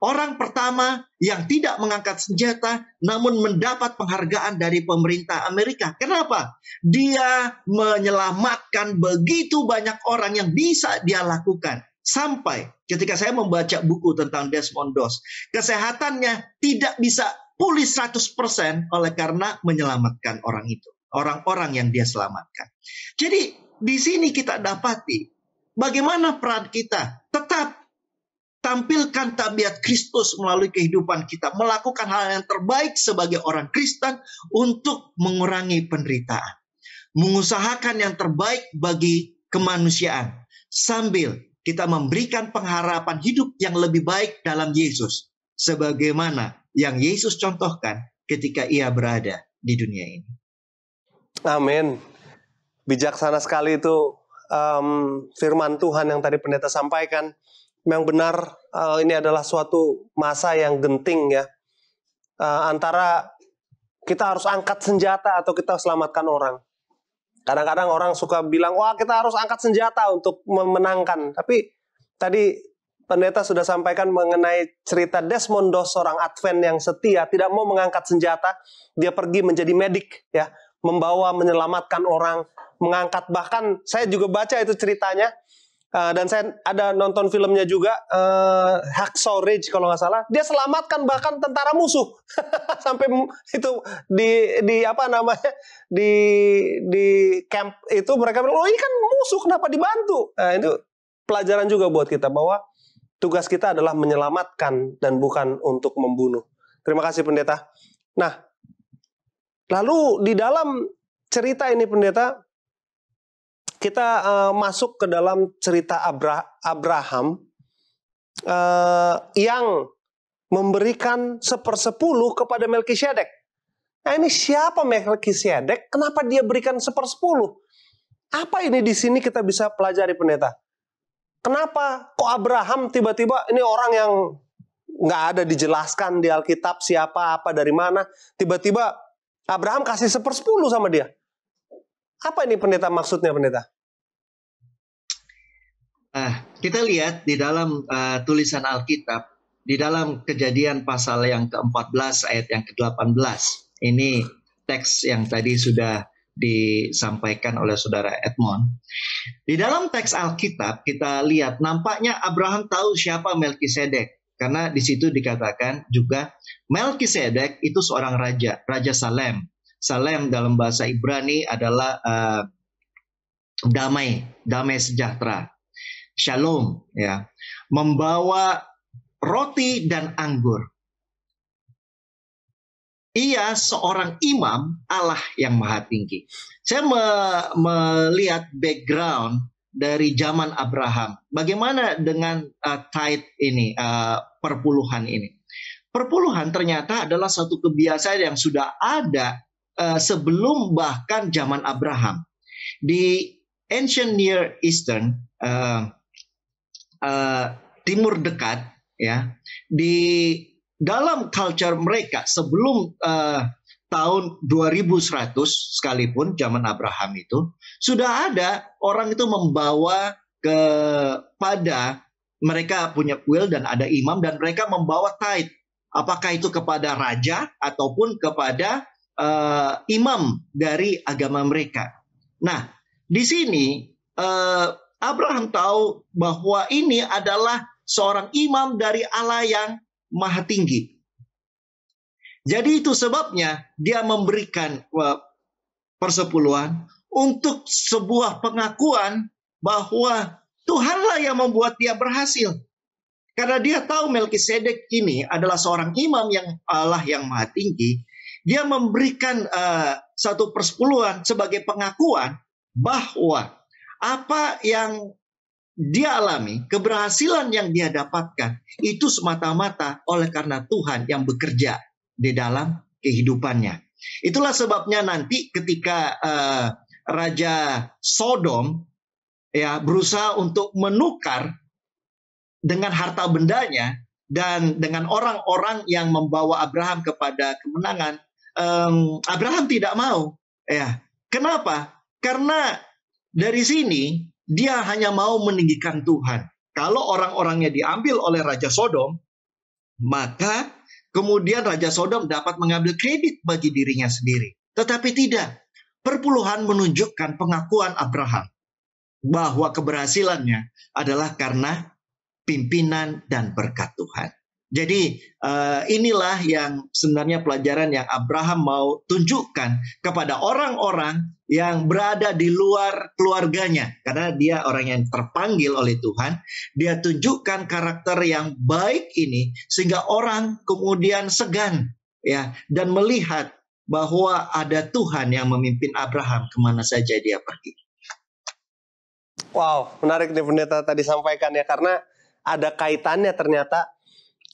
Orang pertama yang tidak mengangkat senjata namun mendapat penghargaan dari pemerintah Amerika. Kenapa? Dia menyelamatkan begitu banyak orang yang bisa dia lakukan. Sampai ketika saya membaca buku tentang Desmond Doss, kesehatannya tidak bisa pulih 100% oleh karena menyelamatkan orang itu orang-orang yang dia selamatkan. Jadi di sini kita dapati bagaimana peran kita tetap tampilkan tabiat Kristus melalui kehidupan kita, melakukan hal yang terbaik sebagai orang Kristen untuk mengurangi penderitaan, mengusahakan yang terbaik bagi kemanusiaan, sambil kita memberikan pengharapan hidup yang lebih baik dalam Yesus, sebagaimana yang Yesus contohkan ketika Ia berada di dunia ini. Amin. Bijaksana sekali itu um, firman Tuhan yang tadi pendeta sampaikan. Memang benar uh, ini adalah suatu masa yang genting ya. Uh, antara kita harus angkat senjata atau kita selamatkan orang. Kadang-kadang orang suka bilang, wah kita harus angkat senjata untuk memenangkan. Tapi tadi pendeta sudah sampaikan mengenai cerita Desmond Doss, seorang Advent yang setia, tidak mau mengangkat senjata. Dia pergi menjadi medik ya membawa, menyelamatkan orang, mengangkat. Bahkan saya juga baca itu ceritanya. Uh, dan saya ada nonton filmnya juga uh, Hacksaw Ridge kalau nggak salah dia selamatkan bahkan tentara musuh sampai itu di di apa namanya di di camp itu mereka bilang oh ini kan musuh kenapa dibantu nah, itu pelajaran juga buat kita bahwa tugas kita adalah menyelamatkan dan bukan untuk membunuh terima kasih pendeta nah Lalu di dalam cerita ini pendeta kita uh, masuk ke dalam cerita Abra Abraham uh, yang memberikan sepersepuluh kepada Melkisedek. Nah ini siapa Melkisedek? Kenapa dia berikan sepersepuluh? Apa ini di sini kita bisa pelajari pendeta? Kenapa kok Abraham tiba-tiba ini orang yang nggak ada dijelaskan di Alkitab siapa apa dari mana? Tiba-tiba Abraham kasih sepersepuluh sama dia. Apa ini pendeta maksudnya pendeta? Ah, kita lihat di dalam uh, tulisan Alkitab, di dalam kejadian pasal yang ke-14 ayat yang ke-18. Ini teks yang tadi sudah disampaikan oleh saudara Edmond. Di dalam teks Alkitab kita lihat nampaknya Abraham tahu siapa Melkisedek. Karena di situ dikatakan juga Melkisedek itu seorang raja, raja Salem. Salem dalam bahasa Ibrani adalah uh, damai, damai sejahtera. Shalom ya. Membawa roti dan anggur. Ia seorang imam Allah yang maha tinggi. Saya me melihat background dari zaman Abraham. Bagaimana dengan uh, tight ini, uh, perpuluhan ini? Perpuluhan ternyata adalah satu kebiasaan yang sudah ada uh, sebelum bahkan zaman Abraham. Di ancient Near Eastern, uh, uh, timur dekat, ya, di dalam culture mereka sebelum uh, tahun 2100 sekalipun zaman Abraham itu sudah ada orang itu membawa kepada mereka punya kuil dan ada imam dan mereka membawa tait apakah itu kepada raja ataupun kepada uh, imam dari agama mereka. Nah, di sini uh, Abraham tahu bahwa ini adalah seorang imam dari Allah yang maha tinggi. Jadi itu sebabnya dia memberikan persepuluhan untuk sebuah pengakuan bahwa Tuhanlah yang membuat dia berhasil. Karena dia tahu Melkisedek ini adalah seorang imam yang Allah yang maha tinggi. Dia memberikan uh, satu persepuluhan sebagai pengakuan bahwa apa yang dia alami, keberhasilan yang dia dapatkan, itu semata-mata oleh karena Tuhan yang bekerja di dalam kehidupannya. Itulah sebabnya nanti ketika uh, Raja Sodom ya berusaha untuk menukar dengan harta bendanya dan dengan orang-orang yang membawa Abraham kepada kemenangan, um, Abraham tidak mau. Ya, kenapa? Karena dari sini dia hanya mau meninggikan Tuhan. Kalau orang-orangnya diambil oleh Raja Sodom, maka Kemudian Raja Sodom dapat mengambil kredit bagi dirinya sendiri. Tetapi tidak. Perpuluhan menunjukkan pengakuan Abraham bahwa keberhasilannya adalah karena pimpinan dan berkat Tuhan. Jadi eh, inilah yang sebenarnya pelajaran yang Abraham mau tunjukkan kepada orang-orang yang berada di luar keluarganya karena dia orang yang terpanggil oleh Tuhan dia tunjukkan karakter yang baik ini sehingga orang kemudian segan ya dan melihat bahwa ada Tuhan yang memimpin Abraham kemana saja dia pergi. Wow, menarik nih pendeta tadi sampaikan ya karena ada kaitannya ternyata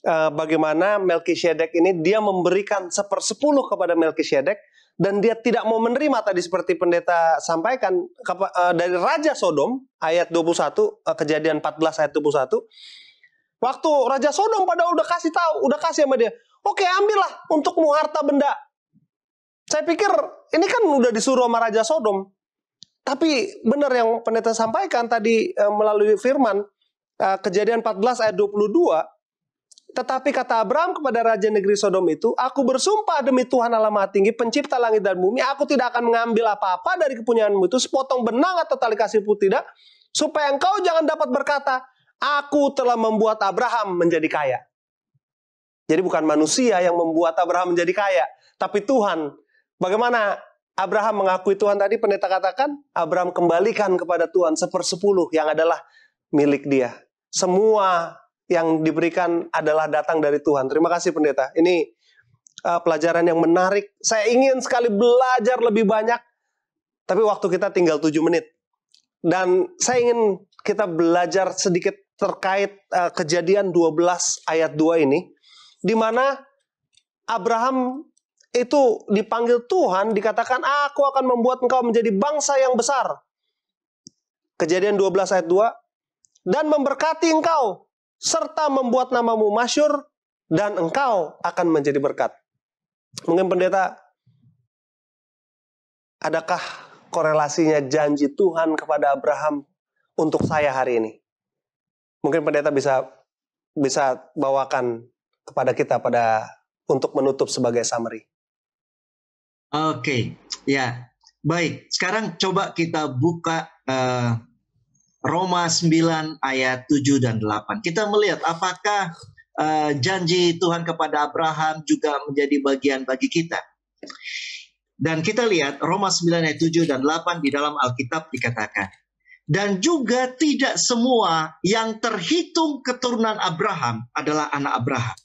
eh, bagaimana Melkisedek ini dia memberikan sepersepuluh kepada Melkisedek dan dia tidak mau menerima tadi seperti pendeta sampaikan eh, dari Raja Sodom ayat 21 eh, kejadian 14 ayat 21 waktu Raja Sodom pada udah kasih tahu udah kasih sama dia oke ambillah untuk harta benda saya pikir ini kan udah disuruh sama Raja Sodom tapi benar yang pendeta sampaikan tadi eh, melalui firman kejadian 14 ayat 22 tetapi kata Abraham kepada raja negeri Sodom itu, aku bersumpah demi Tuhan Allah Maha Tinggi, pencipta langit dan bumi, aku tidak akan mengambil apa-apa dari kepunyaanmu itu, sepotong benang atau tali kasih pun tidak, supaya engkau jangan dapat berkata, aku telah membuat Abraham menjadi kaya. Jadi bukan manusia yang membuat Abraham menjadi kaya, tapi Tuhan. Bagaimana Abraham mengakui Tuhan tadi pendeta katakan, Abraham kembalikan kepada Tuhan sepersepuluh yang adalah milik dia. Semua yang diberikan adalah datang dari Tuhan. Terima kasih pendeta. Ini uh, pelajaran yang menarik. Saya ingin sekali belajar lebih banyak. Tapi waktu kita tinggal 7 menit. Dan saya ingin kita belajar sedikit terkait uh, kejadian 12 ayat 2 ini. Di mana Abraham itu dipanggil Tuhan, dikatakan aku akan membuat engkau menjadi bangsa yang besar. Kejadian 12 ayat 2. Dan memberkati engkau serta membuat namamu masyur dan engkau akan menjadi berkat. Mungkin pendeta, adakah korelasinya janji Tuhan kepada Abraham untuk saya hari ini? Mungkin pendeta bisa bisa bawakan kepada kita pada untuk menutup sebagai summary. Oke, okay. ya baik. Sekarang coba kita buka uh, Roma 9 ayat 7 dan 8. Kita melihat apakah uh, janji Tuhan kepada Abraham juga menjadi bagian bagi kita. Dan kita lihat Roma 9 ayat 7 dan 8 di dalam Alkitab dikatakan. Dan juga tidak semua yang terhitung keturunan Abraham adalah anak Abraham.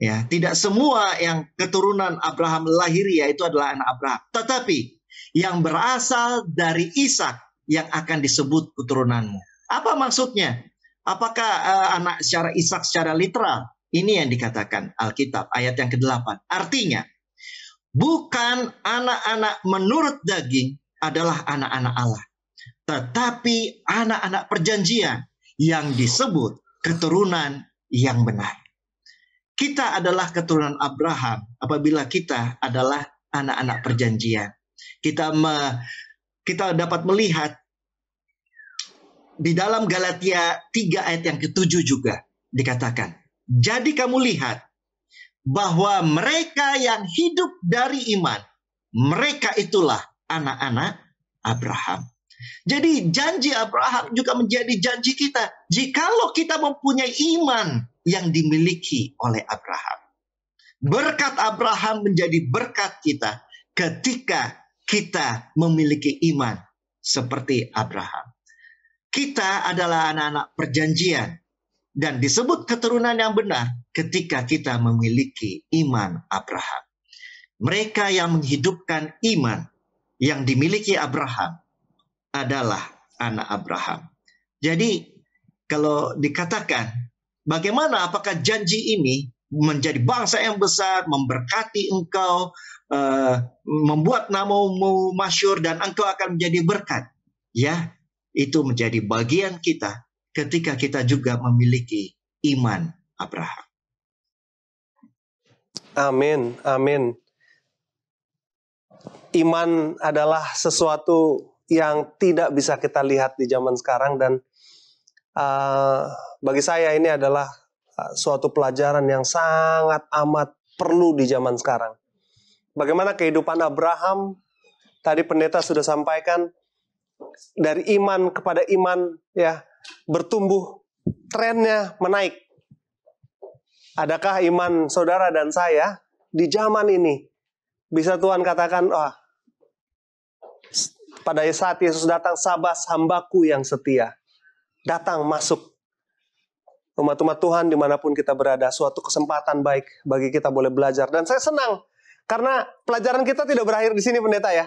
Ya, tidak semua yang keturunan Abraham lahir yaitu adalah anak Abraham. Tetapi yang berasal dari Ishak yang akan disebut keturunanmu. Apa maksudnya? Apakah uh, anak secara Ishak secara literal? Ini yang dikatakan Alkitab ayat yang ke-8. Artinya, bukan anak-anak menurut daging adalah anak-anak Allah, tetapi anak-anak perjanjian yang disebut keturunan yang benar. Kita adalah keturunan Abraham apabila kita adalah anak-anak perjanjian. Kita kita dapat melihat di dalam Galatia 3 ayat yang ketujuh juga dikatakan. Jadi kamu lihat bahwa mereka yang hidup dari iman, mereka itulah anak-anak Abraham. Jadi janji Abraham juga menjadi janji kita. Jikalau kita mempunyai iman yang dimiliki oleh Abraham. Berkat Abraham menjadi berkat kita ketika kita memiliki iman seperti Abraham. Kita adalah anak-anak perjanjian dan disebut keturunan yang benar ketika kita memiliki iman Abraham. Mereka yang menghidupkan iman yang dimiliki Abraham adalah anak Abraham. Jadi kalau dikatakan bagaimana apakah janji ini menjadi bangsa yang besar, memberkati engkau, Eh, membuat namamu masyur dan engkau akan menjadi berkat. Ya, itu menjadi bagian kita ketika kita juga memiliki iman Abraham. Amin, amin. Iman adalah sesuatu yang tidak bisa kita lihat di zaman sekarang dan uh, bagi saya ini adalah eh, suatu pelajaran yang sangat amat perlu di zaman sekarang bagaimana kehidupan Abraham. Tadi pendeta sudah sampaikan dari iman kepada iman ya bertumbuh trennya menaik. Adakah iman saudara dan saya di zaman ini bisa Tuhan katakan, "Wah, oh, pada saat Yesus datang, sabas hambaku yang setia. Datang, masuk. Umat-umat Tuhan dimanapun kita berada, suatu kesempatan baik bagi kita boleh belajar. Dan saya senang karena pelajaran kita tidak berakhir di sini pendeta ya.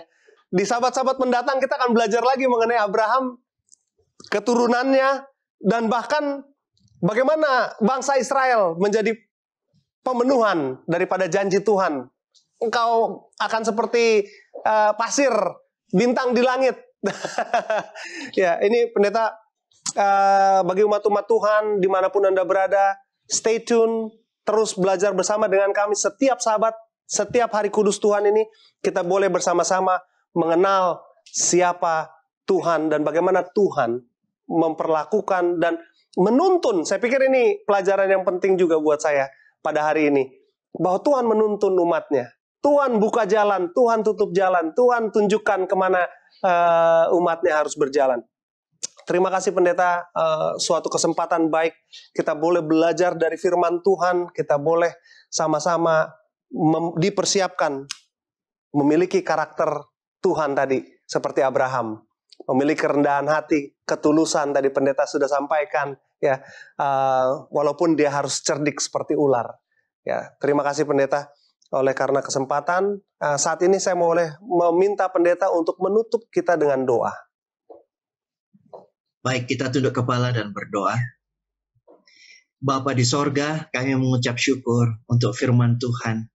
Di sahabat-sahabat mendatang kita akan belajar lagi mengenai Abraham, keturunannya, dan bahkan bagaimana bangsa Israel menjadi pemenuhan daripada janji Tuhan. Engkau akan seperti uh, pasir, bintang di langit. ya, ini pendeta uh, bagi umat-umat Tuhan dimanapun Anda berada, stay tune, terus belajar bersama dengan kami setiap sahabat setiap hari kudus Tuhan ini kita boleh bersama-sama mengenal siapa Tuhan dan bagaimana Tuhan memperlakukan dan menuntun. Saya pikir ini pelajaran yang penting juga buat saya pada hari ini. Bahwa Tuhan menuntun umatnya. Tuhan buka jalan, Tuhan tutup jalan, Tuhan tunjukkan kemana uh, umatnya harus berjalan. Terima kasih pendeta, uh, suatu kesempatan baik kita boleh belajar dari firman Tuhan, kita boleh sama-sama dipersiapkan memiliki karakter Tuhan tadi seperti Abraham memiliki kerendahan hati ketulusan tadi pendeta sudah sampaikan ya uh, walaupun dia harus cerdik seperti ular ya terima kasih pendeta oleh karena kesempatan uh, saat ini saya mau oleh meminta pendeta untuk menutup kita dengan doa baik kita tunduk kepala dan berdoa Bapa di sorga, kami mengucap syukur untuk firman Tuhan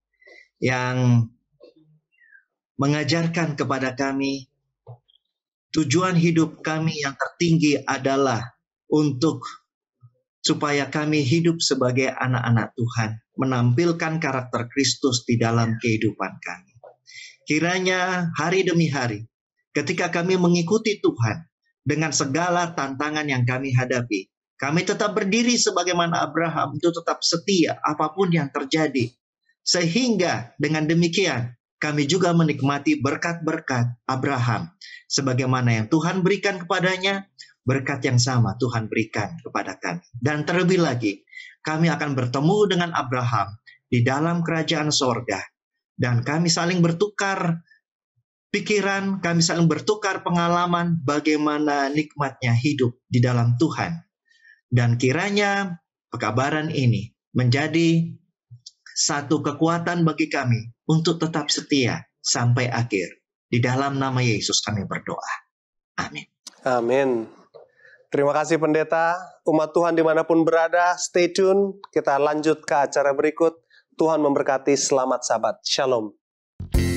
yang mengajarkan kepada kami tujuan hidup kami yang tertinggi adalah untuk supaya kami hidup sebagai anak-anak Tuhan, menampilkan karakter Kristus di dalam kehidupan kami. Kiranya hari demi hari, ketika kami mengikuti Tuhan dengan segala tantangan yang kami hadapi, kami tetap berdiri sebagaimana Abraham itu tetap setia apapun yang terjadi. Sehingga dengan demikian kami juga menikmati berkat-berkat Abraham sebagaimana yang Tuhan berikan kepadanya, berkat yang sama Tuhan berikan kepada kami. Dan terlebih lagi, kami akan bertemu dengan Abraham di dalam kerajaan sorga. Dan kami saling bertukar pikiran, kami saling bertukar pengalaman bagaimana nikmatnya hidup di dalam Tuhan. Dan kiranya pekabaran ini menjadi satu kekuatan bagi kami untuk tetap setia sampai akhir. Di dalam nama Yesus kami berdoa. Amin. Amin. Terima kasih pendeta, umat Tuhan dimanapun berada, stay tune. Kita lanjut ke acara berikut. Tuhan memberkati, selamat sabat. Shalom.